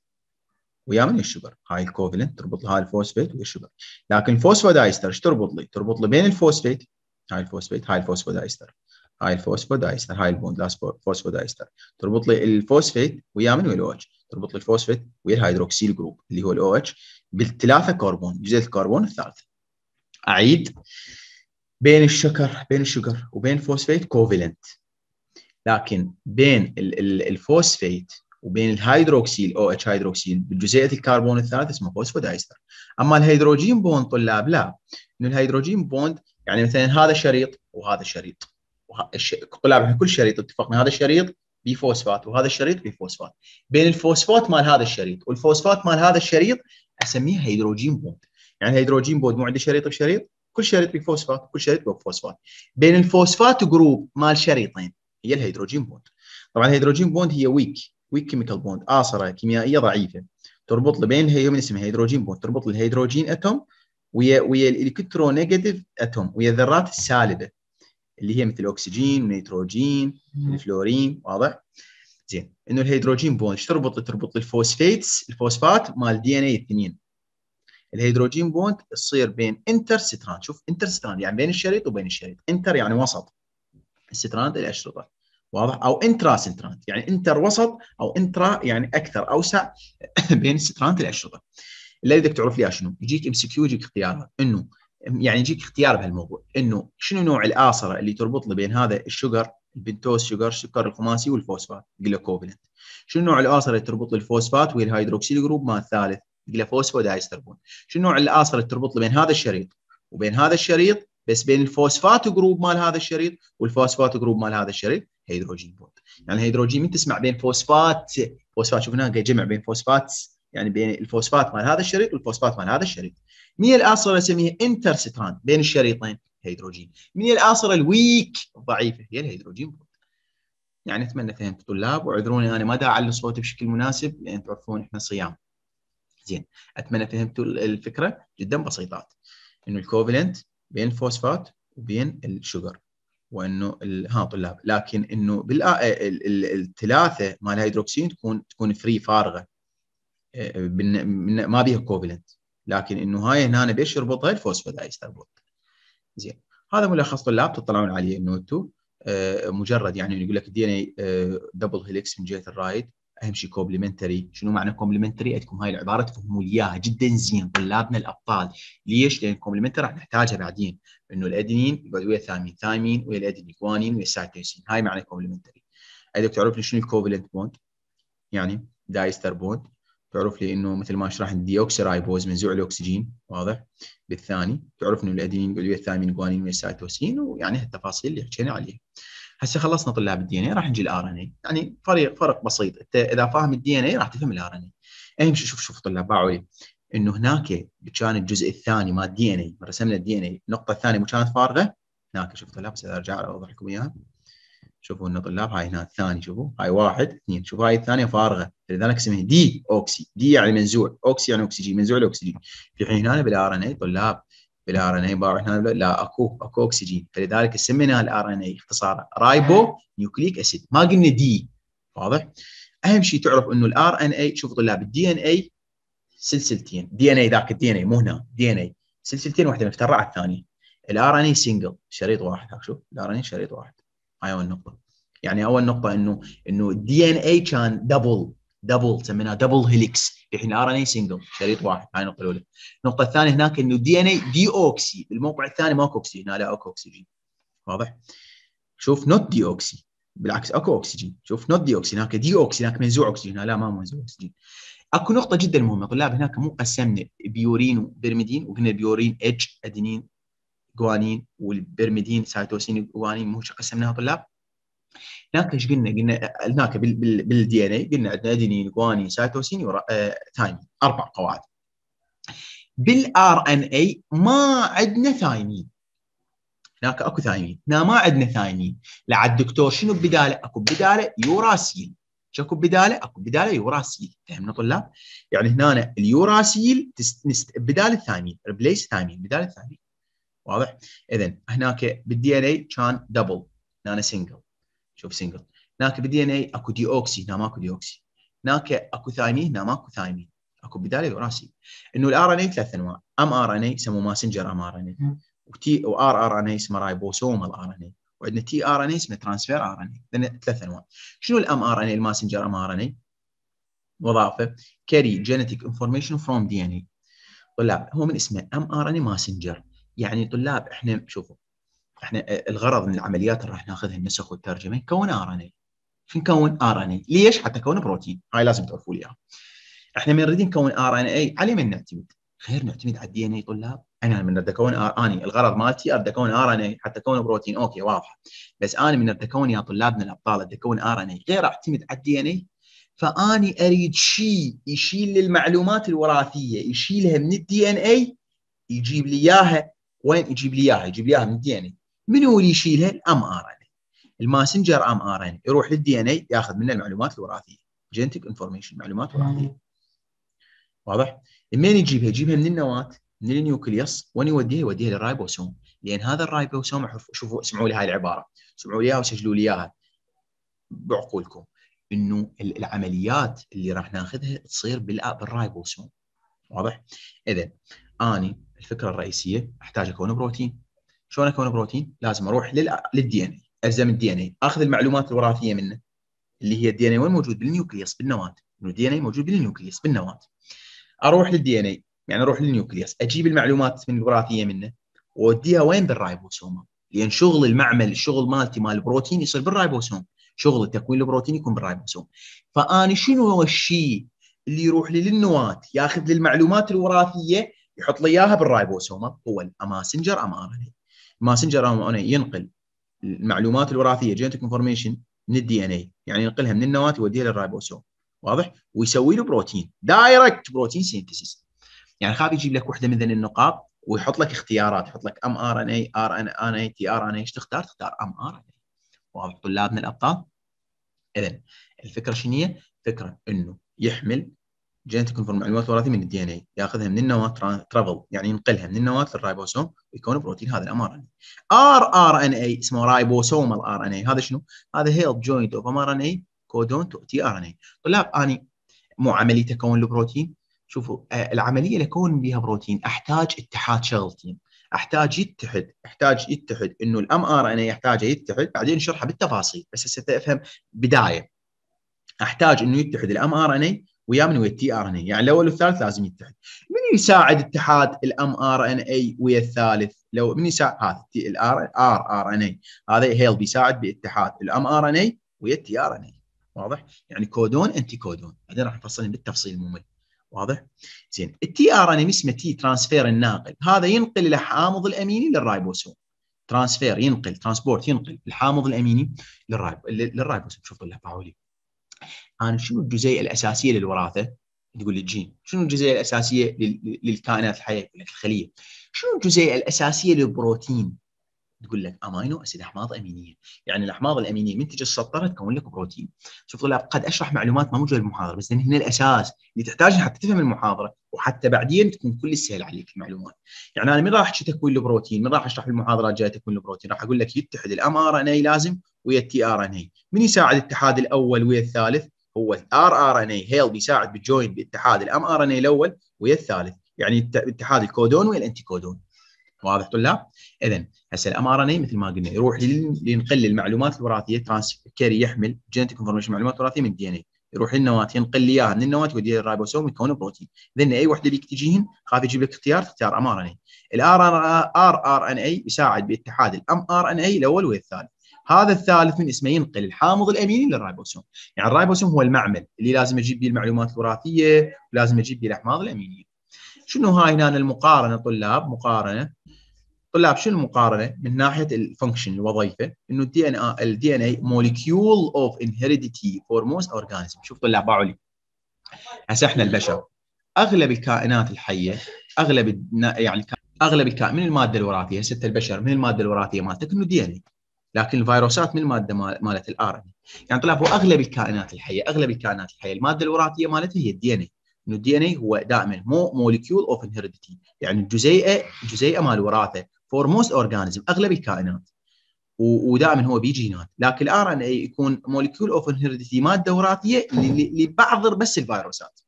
ويا من الشوجر هاي الكوفلنت تربط لها الفوسفيت ويا الشوجر لكن الفوسفودايستر ايش تربط لي تربط لي بين الفوسفيت هاي الفوسفيت هاي الفوسفودايستر هاي الفوسفودايستر هاي البوند لاس فوسفودايستر تربط لي الفوسفيت ويا من ويا الاو اتش تربط لي الفوسفيت ويا الهيدروكسيل جروب اللي هو الاو اتش بالثلاثه كربون جزيء الكربون الثالث اعيد بين الشكر بين الشكر وبين الفوسفيت كوفيلنت لكن بين الفوسفيت وبين الهيدروكسيل او اتش هيدروكسيل بجزيئه الكربون الثالث اسمه فوسفودايستر اما الهيدروجين بوند طلاب لا انه الهيدروجين بوند يعني مثلا هذا شريط وهذا شريط طلاب كل شريط اتفقنا هذا الشريط بفوسفات وهذا الشريط بفوسفات بين الفوسفات مال هذا الشريط والفوسفات مال هذا الشريط اسميه هيدروجين بوند يعني هيدروجين بوند مو عندي شريط بشريط كل شريط فيه فوسفات كل شريط فيه فوسفات بين الفوسفات جروب مال شريطين هي الهيدروجين بوند طبعا الهيدروجين بوند هي ويك ويك كيميكال بوند آصرة كيميائية ضعيفة تربط بين هي من اسمها هيدروجين بوند تربط الهيدروجين اتوم ويا ويا الالكترونيجاتيف اتوم ويا الذرات السالبه اللي هي مثل الاكسجين النيتروجين الفلورين واضح زين انه الهيدروجين بوند تربط تربط الفوسفيتس الفوسفات مال دي ان اي الاثنين الهيدروجين بوند تصير بين انتر ستراند شوف انتر ستراند يعني بين الشريط وبين الشريط انتر يعني وسط الستراند الاشرطه واضح او انترا ستراند يعني انتر وسط او انترا يعني اكثر اوسع بين الستراند الاشرطه اللي بدك تعرف لي شنو يجيك ام سي كيو يجيك اختيارها انه يعني يجيك اختيار بهالموضوع انه شنو نوع الاصره اللي تربط لي بين هذا الشوجر البنتوز شوجر السكر الخماسي والفوسفات جلوكوفيلنت شنو نوع الاصره اللي تربط الفوسفات والهيدروكسيل الهيدروكسيل جروب مال الثالث جلوفوسفو دايستربون شنو نوع الاصل اللي تربط بين هذا الشريط وبين هذا الشريط بس بين الفوسفات جروب مال هذا الشريط والفوسفات جروب مال هذا الشريط هيدروجين بوند يعني الهيدروجين من تسمع بين فوسفات فوسفات شفناها جمع بين فوسفات يعني بين الفوسفات مال هذا الشريط والفوسفات مال هذا الشريط مين الاصل اسميها انتر بين الشريطين هيدروجين من الاصل الويك الضعيفه هي الهيدروجين بوند يعني اتمنى فهمت الطلاب واعذروني انا ما داعي على صوتي بشكل مناسب لان تعرفون احنا صيام زين اتمنى فهمتوا الفكره جدا بسيطات انه الكوفلنت بين الفوسفات وبين الشوجر وانه ها طلاب لكن انه الثلاثه آه، مال هيدروكسين تكون تكون فري فارغه آه، ما بيها كوفلنت لكن انه هاي هنا بيش يربطها هاي تربط زين هذا ملخص طلاب تطلعون عليه انه انتم آه، مجرد يعني يقول لك دي ان اي دبل هيلكس من جهه الرايت اهم شيء كومبلمنتري شنو معنى كومبلمنتري عندكم هاي العباره تفهموا اياها جدا زين طلابنا الابطال ليش لان كومبلمنتري راح نحتاجها بعدين انه الادينين يقعد ويا ثامين ثايمين ويا الادينين جوانين ويا السايتوسين هاي معنى كومبلمنتري عندك تعرف لي شنو الكوفلنت بوند يعني دايستر بوند تعرف لي انه مثل ما شرحت ديوكسيرايبوز منزوع الاكسجين واضح بالثاني تعرف انه الادينين يقعد ويا الثامين جوانين ويا السايتوسين ويعني هالتفاصيل اللي حكينا عليها هسه خلصنا طلاب الدي ان اي راح نجي الار ان اي يعني فرق فرق بسيط انت اذا فاهم الدي ان اي راح تفهم الار ان اي اهم شيء شوف شوف طلاب باعوا انه هناك كان الجزء الثاني مال الدي ان اي رسمنا الدي ان اي النقطه الثانيه كانت فارغه هناك شوف طلاب هسه ارجع اوضح لكم اياها شوفوا ان طلاب هاي هنا الثاني شوفوا هاي واحد اثنين شوفوا هاي الثانيه فارغه لذلك اسمها دي اوكسي دي يعني منزوع اوكسي يعني اكسجين منزوع الاكسجين في حين هنا بالار ان اي طلاب بالار ان اي لا اكو اكو اكسجين فلذلك سمينا الار ان اي اختصارا رايبو نيوكليك اسيد ما قلنا دي واضح اهم شيء تعرف انه الار ان اي شوف طلاب الدي ان اي سلسلتين دي ان اي ذاك الدي ان اي مو هنا دي ان اي سلسلتين واحده مفترعه على الثانيه الار ان اي سنجل شريط واحد شوف الار ان اي شريط واحد هاي اول نقطه يعني اول نقطه انه انه الدي ان اي كان دبل دبل سميناها دبل هيليكس الحين ار ان اي سنجل شريط واحد هاي النقطه الاولى النقطه الثانيه هناك انه دي ان اي دي اوكسي بالموقع الثاني ماكو اوكسي هنا لا اكو اكسجين واضح شوف نوت دي اوكسي بالعكس اكو اكسجين شوف نوت دي اوكسي هناك دي اوكسي هناك منزوع اكسجين هنا لا ما منزوع اكسجين اكو نقطه جدا مهمه طلاب هناك مو قسمنا بيورين وبرميدين وقلنا بيورين اتش ادينين جوانين والبرميدين سايتوسين جوانين مو قسمناها طلاب هناك ايش قلنا؟ قلنا هناك بالدي ان اي قلنا عندنا ادينين جوانين سايتوسين ورا... آه... ثايمين اربع قواعد. بالار ان اي ما عندنا ثايمين. هناك اكو ثايمين، هنا ما عندنا ثايمين، لا عاد دكتور شنو بداله؟ اكو بداله يوراسيل. شكو بداله؟ اكو بداله يوراسيل، فهمنا طلاب؟ يعني هنا اليوراسيل تست... بدال الثايمين، ريبليس ثايمين، بدال الثايمين. واضح؟ اذا هناك بالدي ان اي كان دبل، هنا سنجل. شوف سنجل هناك بالدي ان اي اكو دي اوكسي هنا ماكو دي اوكسي هناك اكو ثايمين هنا ماكو ثايمين اكو بداله وراسي انه الار ان اي ثلاث انواع ام ار ان اي يسموه ماسنجر ام ار ان اي وتي وار ار ان اي اسمه رايبوسوم الار ان اي وعندنا تي ار ان اي اسمه ترانسفير ار ان اي ثلاث انواع شنو الام ار ان اي الماسنجر ام ار ان اي وظائفه كاري جينيتيك انفورميشن فروم دي ان اي طلاب هو من اسمه ام ار ان اي ماسنجر يعني طلاب احنا شوفوا احنا الغرض من العمليات اللي راح ناخذها النسخ والترجمه نكون ار ان اي شو نكون ار ان اي ليش حتى كون بروتين هاي لازم تعرفوا لي احنا من نريد نكون ار ان اي على من نعتمد غير نعتمد على الدي ان اي طلاب انا من اريد اكون ار اني الغرض مالتي اريد اكون ار ان اي حتى اكون بروتين اوكي واضحه بس انا من اريد اكون يا طلابنا الابطال اريد اكون ار ان اي غير اعتمد على الدي ان اي فاني اريد شيء يشيل المعلومات الوراثيه يشيلها من الدي ان اي يجيب لي اياها وين يجيب لي اياها؟ يجيب لي اياها من الدي ان اي من هو اللي يشيلها؟ الام ار ان إيه. الماسنجر ام ار ان إيه. يروح للدي ان اي ياخذ منه المعلومات الوراثيه جينتك انفورميشن معلومات وراثيه واضح؟ منين يجيبها؟ يجيبها من النواه من النيوكليوس وين يوديها؟ يوديها للرايبوسوم لان هذا الرايبوسوم شوفوا اسمعوا لي هاي العباره اسمعوا لي اياها وسجلوا لي اياها بعقولكم انه العمليات اللي راح ناخذها تصير بالرايبوسوم واضح؟ اذا اني الفكره الرئيسيه احتاج اكون بروتين شلون اكون بروتين؟ لازم اروح للدي ان اي الزم الدي ان اي اخذ المعلومات الوراثيه منه اللي هي الدي ان اي وين موجود؟ بالنيوكليس بالنواه الدي ان اي موجود بالنيوكليس بالنواه اروح للدي ان اي يعني اروح للنيوكليس اجيب المعلومات من الوراثيه منه واوديها وين بالرايبوسوم لان شغل المعمل الشغل مالتي مال البروتين يصير بالرايبوسوم شغل تكوين البروتين يكون بالرايبوسوم فاني شنو هو الشيء اللي يروح لي للنواه ياخذ لي المعلومات الوراثيه يحط لي اياها بالرايبوسوم هو الاماسنجر ام ار ان اي ماسنجر ار ان اي ينقل المعلومات الوراثيه جينيتك انفورميشن من الدي ان اي يعني ينقلها من النواه يوديها للرايبوسوم واضح ويسوي له بروتين دايركت بروتين سينثيسيس يعني خاف يجيب لك واحده من ذن النقاط ويحط لك اختيارات يحط لك ام ار ان اي ار ان إيه، ان اي إيه، تي ار ان اي إيه. ايش تختار؟ تختار ام ار ان اي واضح طلابنا الابطال اذا الفكره شنو هي؟ الفكره انه يحمل جينيتك كونفورم معلومات وراثيه من الدي ان اي ياخذها من النواه ترافل يعني ينقلها من النواه للرايبوسوم ويكون بروتين هذا الام ار ان اي ار ار ان اي اسمه رايبوسومال ار ان اي هذا شنو؟ هذا هيلب جوينت اوف ام ار ان اي كودون تو تي ار ان اي طلاب اني مو عمليه تكون البروتين شوفوا آه، العمليه اللي اكون بها بروتين احتاج اتحاد شغلتين احتاج يتحد احتاج يتحد انه الام ار ان اي يحتاج يتحد بعدين نشرحها بالتفاصيل بس هسه تفهم بدايه احتاج انه يتحد الام ار ان اي ويا من ويا التي ار ان اي يعني الاول والثالث لازم يتحد من يساعد اتحاد الام ار ان اي ويا الثالث لو من يساعد هذا التي ار ار ان اي هذا هيل بيساعد باتحاد الام ار ان اي ويا التي ار ان اي واضح يعني كودون انتي كودون بعدين راح نفصلهم بالتفصيل ممل واضح زين التي ار ان اي اسمه تي ترانسفير الناقل هذا ينقل الحامض الاميني للرايبوسوم ترانسفير ينقل ترانسبورت ينقل الحامض الاميني للرايب للرايبوسوم شوف له باولي انا شنو الجزيئه الاساسيه للوراثه؟ تقول لي الجين، شنو الجزيئه الاساسيه للكائنات الحيه؟ يقول لك الخليه. شنو الجزيئه الاساسيه للبروتين؟ تقول لك امينو اسيد احماض امينيه، يعني الاحماض الامينيه منتج السطره تكون لك بروتين. شوف طلاب قد اشرح معلومات ما موجوده بالمحاضره بس هنا الاساس اللي تحتاجه حتى تفهم المحاضره وحتى بعدين تكون كل السهل عليك المعلومات. يعني انا من راح احكي تكوين البروتين، من راح اشرح بالمحاضرات الجايه تكوين البروتين، راح اقول لك يتحد الام ار ان اي لازم ويا التي ار ان اي، من يساعد الاتحاد الاول ويا الثالث؟ هو الار ار ان اي هيل بيساعد بالجوين باتحاد الام ار ان اي الاول ويا الثالث يعني اتحاد الكودون ويا الانتي كودون واضح طلاب؟ اذا هسه الام ار ان اي مثل ما قلنا يروح ينقل المعلومات الوراثيه ترانس كاري يحمل جينيتك انفورميشن معلومات وراثيه من الدي ان اي يروح للنواه ينقل لي اياها من النواه يوديها للرايبوسوم يكون بروتين اذا اي وحده بيك تجيهن خاف يجيب لك اختيار تختار ام ار ان اي الار ار ان اي يساعد باتحاد الام ار ان اي الاول ويا الثالث هذا الثالث من اسمه ينقل الحامض الاميني للرايبوسوم يعني الرايبوسوم هو المعمل اللي لازم اجيب بيه المعلومات الوراثيه ولازم اجيب بيه الاحماض الامينيه شنو هاي هنا المقارنه طلاب مقارنه طلاب شنو المقارنه من ناحيه الفانكشن الوظيفه انه الدي ان الدي ان اي موليكيول اوف انهيريديتي فور موست اورجانيزم شوف طلاب باعوا لي هسه احنا البشر اغلب الكائنات الحيه اغلب يعني اغلب الكائن من الماده الوراثيه هسه البشر من الماده الوراثيه مالتك انه دي ان اي لكن الفيروسات من الماده مالت الار ان يعني طلع اغلب الكائنات الحيه اغلب الكائنات الحيه الماده الوراثيه مالتها هي الدي ان اي انه الدي ان اي هو دائما مو مولكيول اوف انهيرتي يعني الجزيئه الجزيئه مال الوراثه فور موست اورجانيزم اغلب الكائنات ودائما هو بيجي هناك لكن الار ان اي يكون مولكيول اوف انهيرتي ماده وراثيه لبعض بس الفيروسات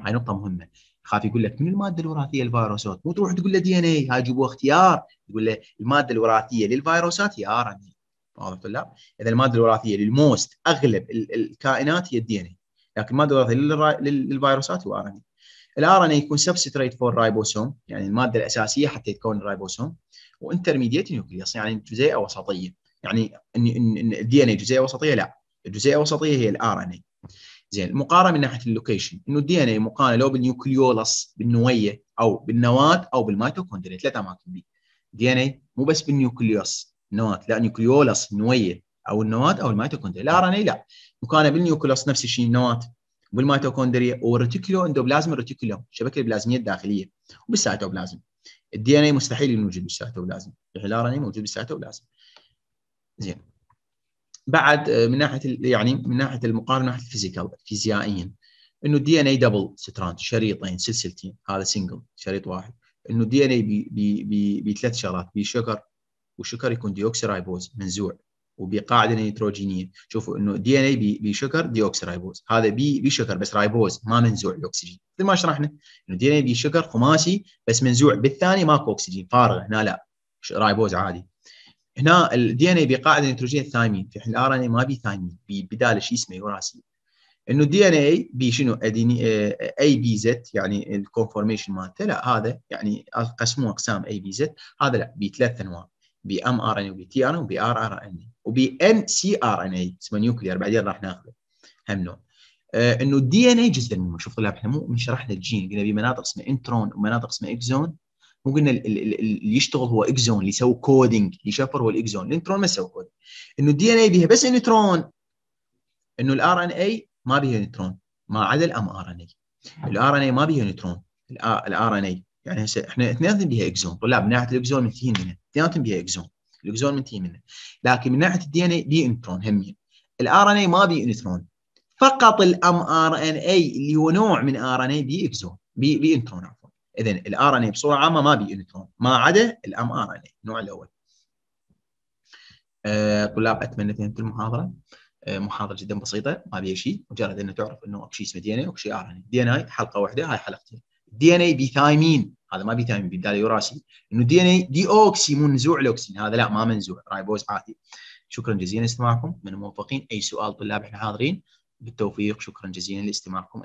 هاي نقطه مهمه خاف يقول لك من الماده الوراثيه الفيروسات مو تروح تقول له دي ان اي هاي جيبوه اختيار تقول له الماده الوراثيه للفيروسات هي ار ان اي معظم الطلاب اذا الماده الوراثيه للموست اغلب الكائنات هي الدي ان اي لكن الماده الوراثيه للفيروسات هو ار ان اي الار ان اي يكون سبستريت فور رايبوسوم يعني الماده الاساسيه حتى يتكون الرايبوسوم وانترميديت نيوكليوس يعني جزيئه وسطيه يعني الدي ان اي جزيئه وسطيه لا الجزيئه الوسطيه هي الار ان اي زين المقارنه من ناحيه اللوكيشن انه الدي ان اي مقارنه لو بالنيوكليولس بالنويه او بالنواه او بالميتوكوندريا ثلاث اماكن دي ان اي مو بس بالنيوكليوس نواة لا نيوكليولس نويه او النواه او الميتوكوندريا الار ان اي لا مكانه بالنيوكليولس نفس الشيء النواه بالميتوكوندريا والريتيكولو اندوبلازم الريتيكولوم الشبكه البلازميه الداخليه وبالسيتوبلازم الدي ان اي مستحيل يوجد بالسيتوبلازم الار يعني ان اي موجود بالسيتوبلازم زين بعد آه، من ناحيه يعني من ناحيه المقارنه من ناحيه الفيزيكال فيزيائيا انه الدي ان اي دبل ستراند شريطين سلسلتين هذا سنجل شريط واحد انه الدي ان اي بثلاث شغلات بشكر والشكر يكون ديوكسيرايبوز منزوع وبقاعده نيتروجينيه شوفوا انه دي ان اي بشكر ديوكسيرايبوز هذا بي بشكر بس رايبوز ما منزوع الاكسجين مثل ما شرحنا انه دي ان اي إيه بشكر خماسي بس منزوع بالثاني ماكو اكسجين فارغ هنا لا رايبوز عادي هنا الدي ان اي بقاعده نيتروجين الثايمين في حين الار ان اي ما بي ثايمين بدال شيء اسمه وراسي انه الدي ان اي بي شنو اي بي زد يعني الكونفورميشن مالته لا هذا يعني قسموه اقسام اي بي زد هذا لا بثلاث انواع ام ار ان اي وبي تي ار ان وبي ار ار ان اي وبي ان سي ار ان اي اسمه نيوكلير بعدين راح ناخذه هم نوع آه انه الدي ان اي جزء منه شوف طلاب احنا مو من شرحنا الجين قلنا في مناطق اسمها انترون ومناطق اسمها اكزون مو قلنا اللي يشتغل هو اكزون اللي يسوي كودينج اللي يشفر هو الاكزون الانترون ما يسوي كود انه الدي ان اي بيها بس نيوترون انه الار ان اي ما بيها نيوترون ما عدا الام ار ان اي الار ان اي ما بيها نيوترون الار ان اي يعني هسه احنا اثنيناتهم بيها اكزون طلاب من ناحيه الاكزون منتهين منها اثنيناتهم بيها اكزون الاكزون منتهي منها لكن من ناحيه الدي ان اي بي انترون هم الار ان اي ما بي انترون فقط الام ار ان اي اللي هو نوع من ار ان اي بي اكزون بي بي انترون عفوا اذا الار ان اي بصوره عامه ما بي انترون ما عدا الام ار ان اي النوع الاول آه، طلاب اتمنى فهمت المحاضره آه، محاضره جدا بسيطه ما بيها شيء مجرد ان تعرف انه اكو شيء اسمه دي ان اي واكو شيء ار ان اي دي ان اي حلقه واحده هاي حلقتين دي ان اي بثايمين هذا ما فيتامين تامين بالتالي وراثي انه دي ان اي دي اوكسي منزوع الاوكسين هذا لا ما منزوع رايبوز عادي شكرا جزيلا لاستماعكم من الموفقين اي سؤال طلاب احنا حاضرين بالتوفيق شكرا جزيلا لاستماعكم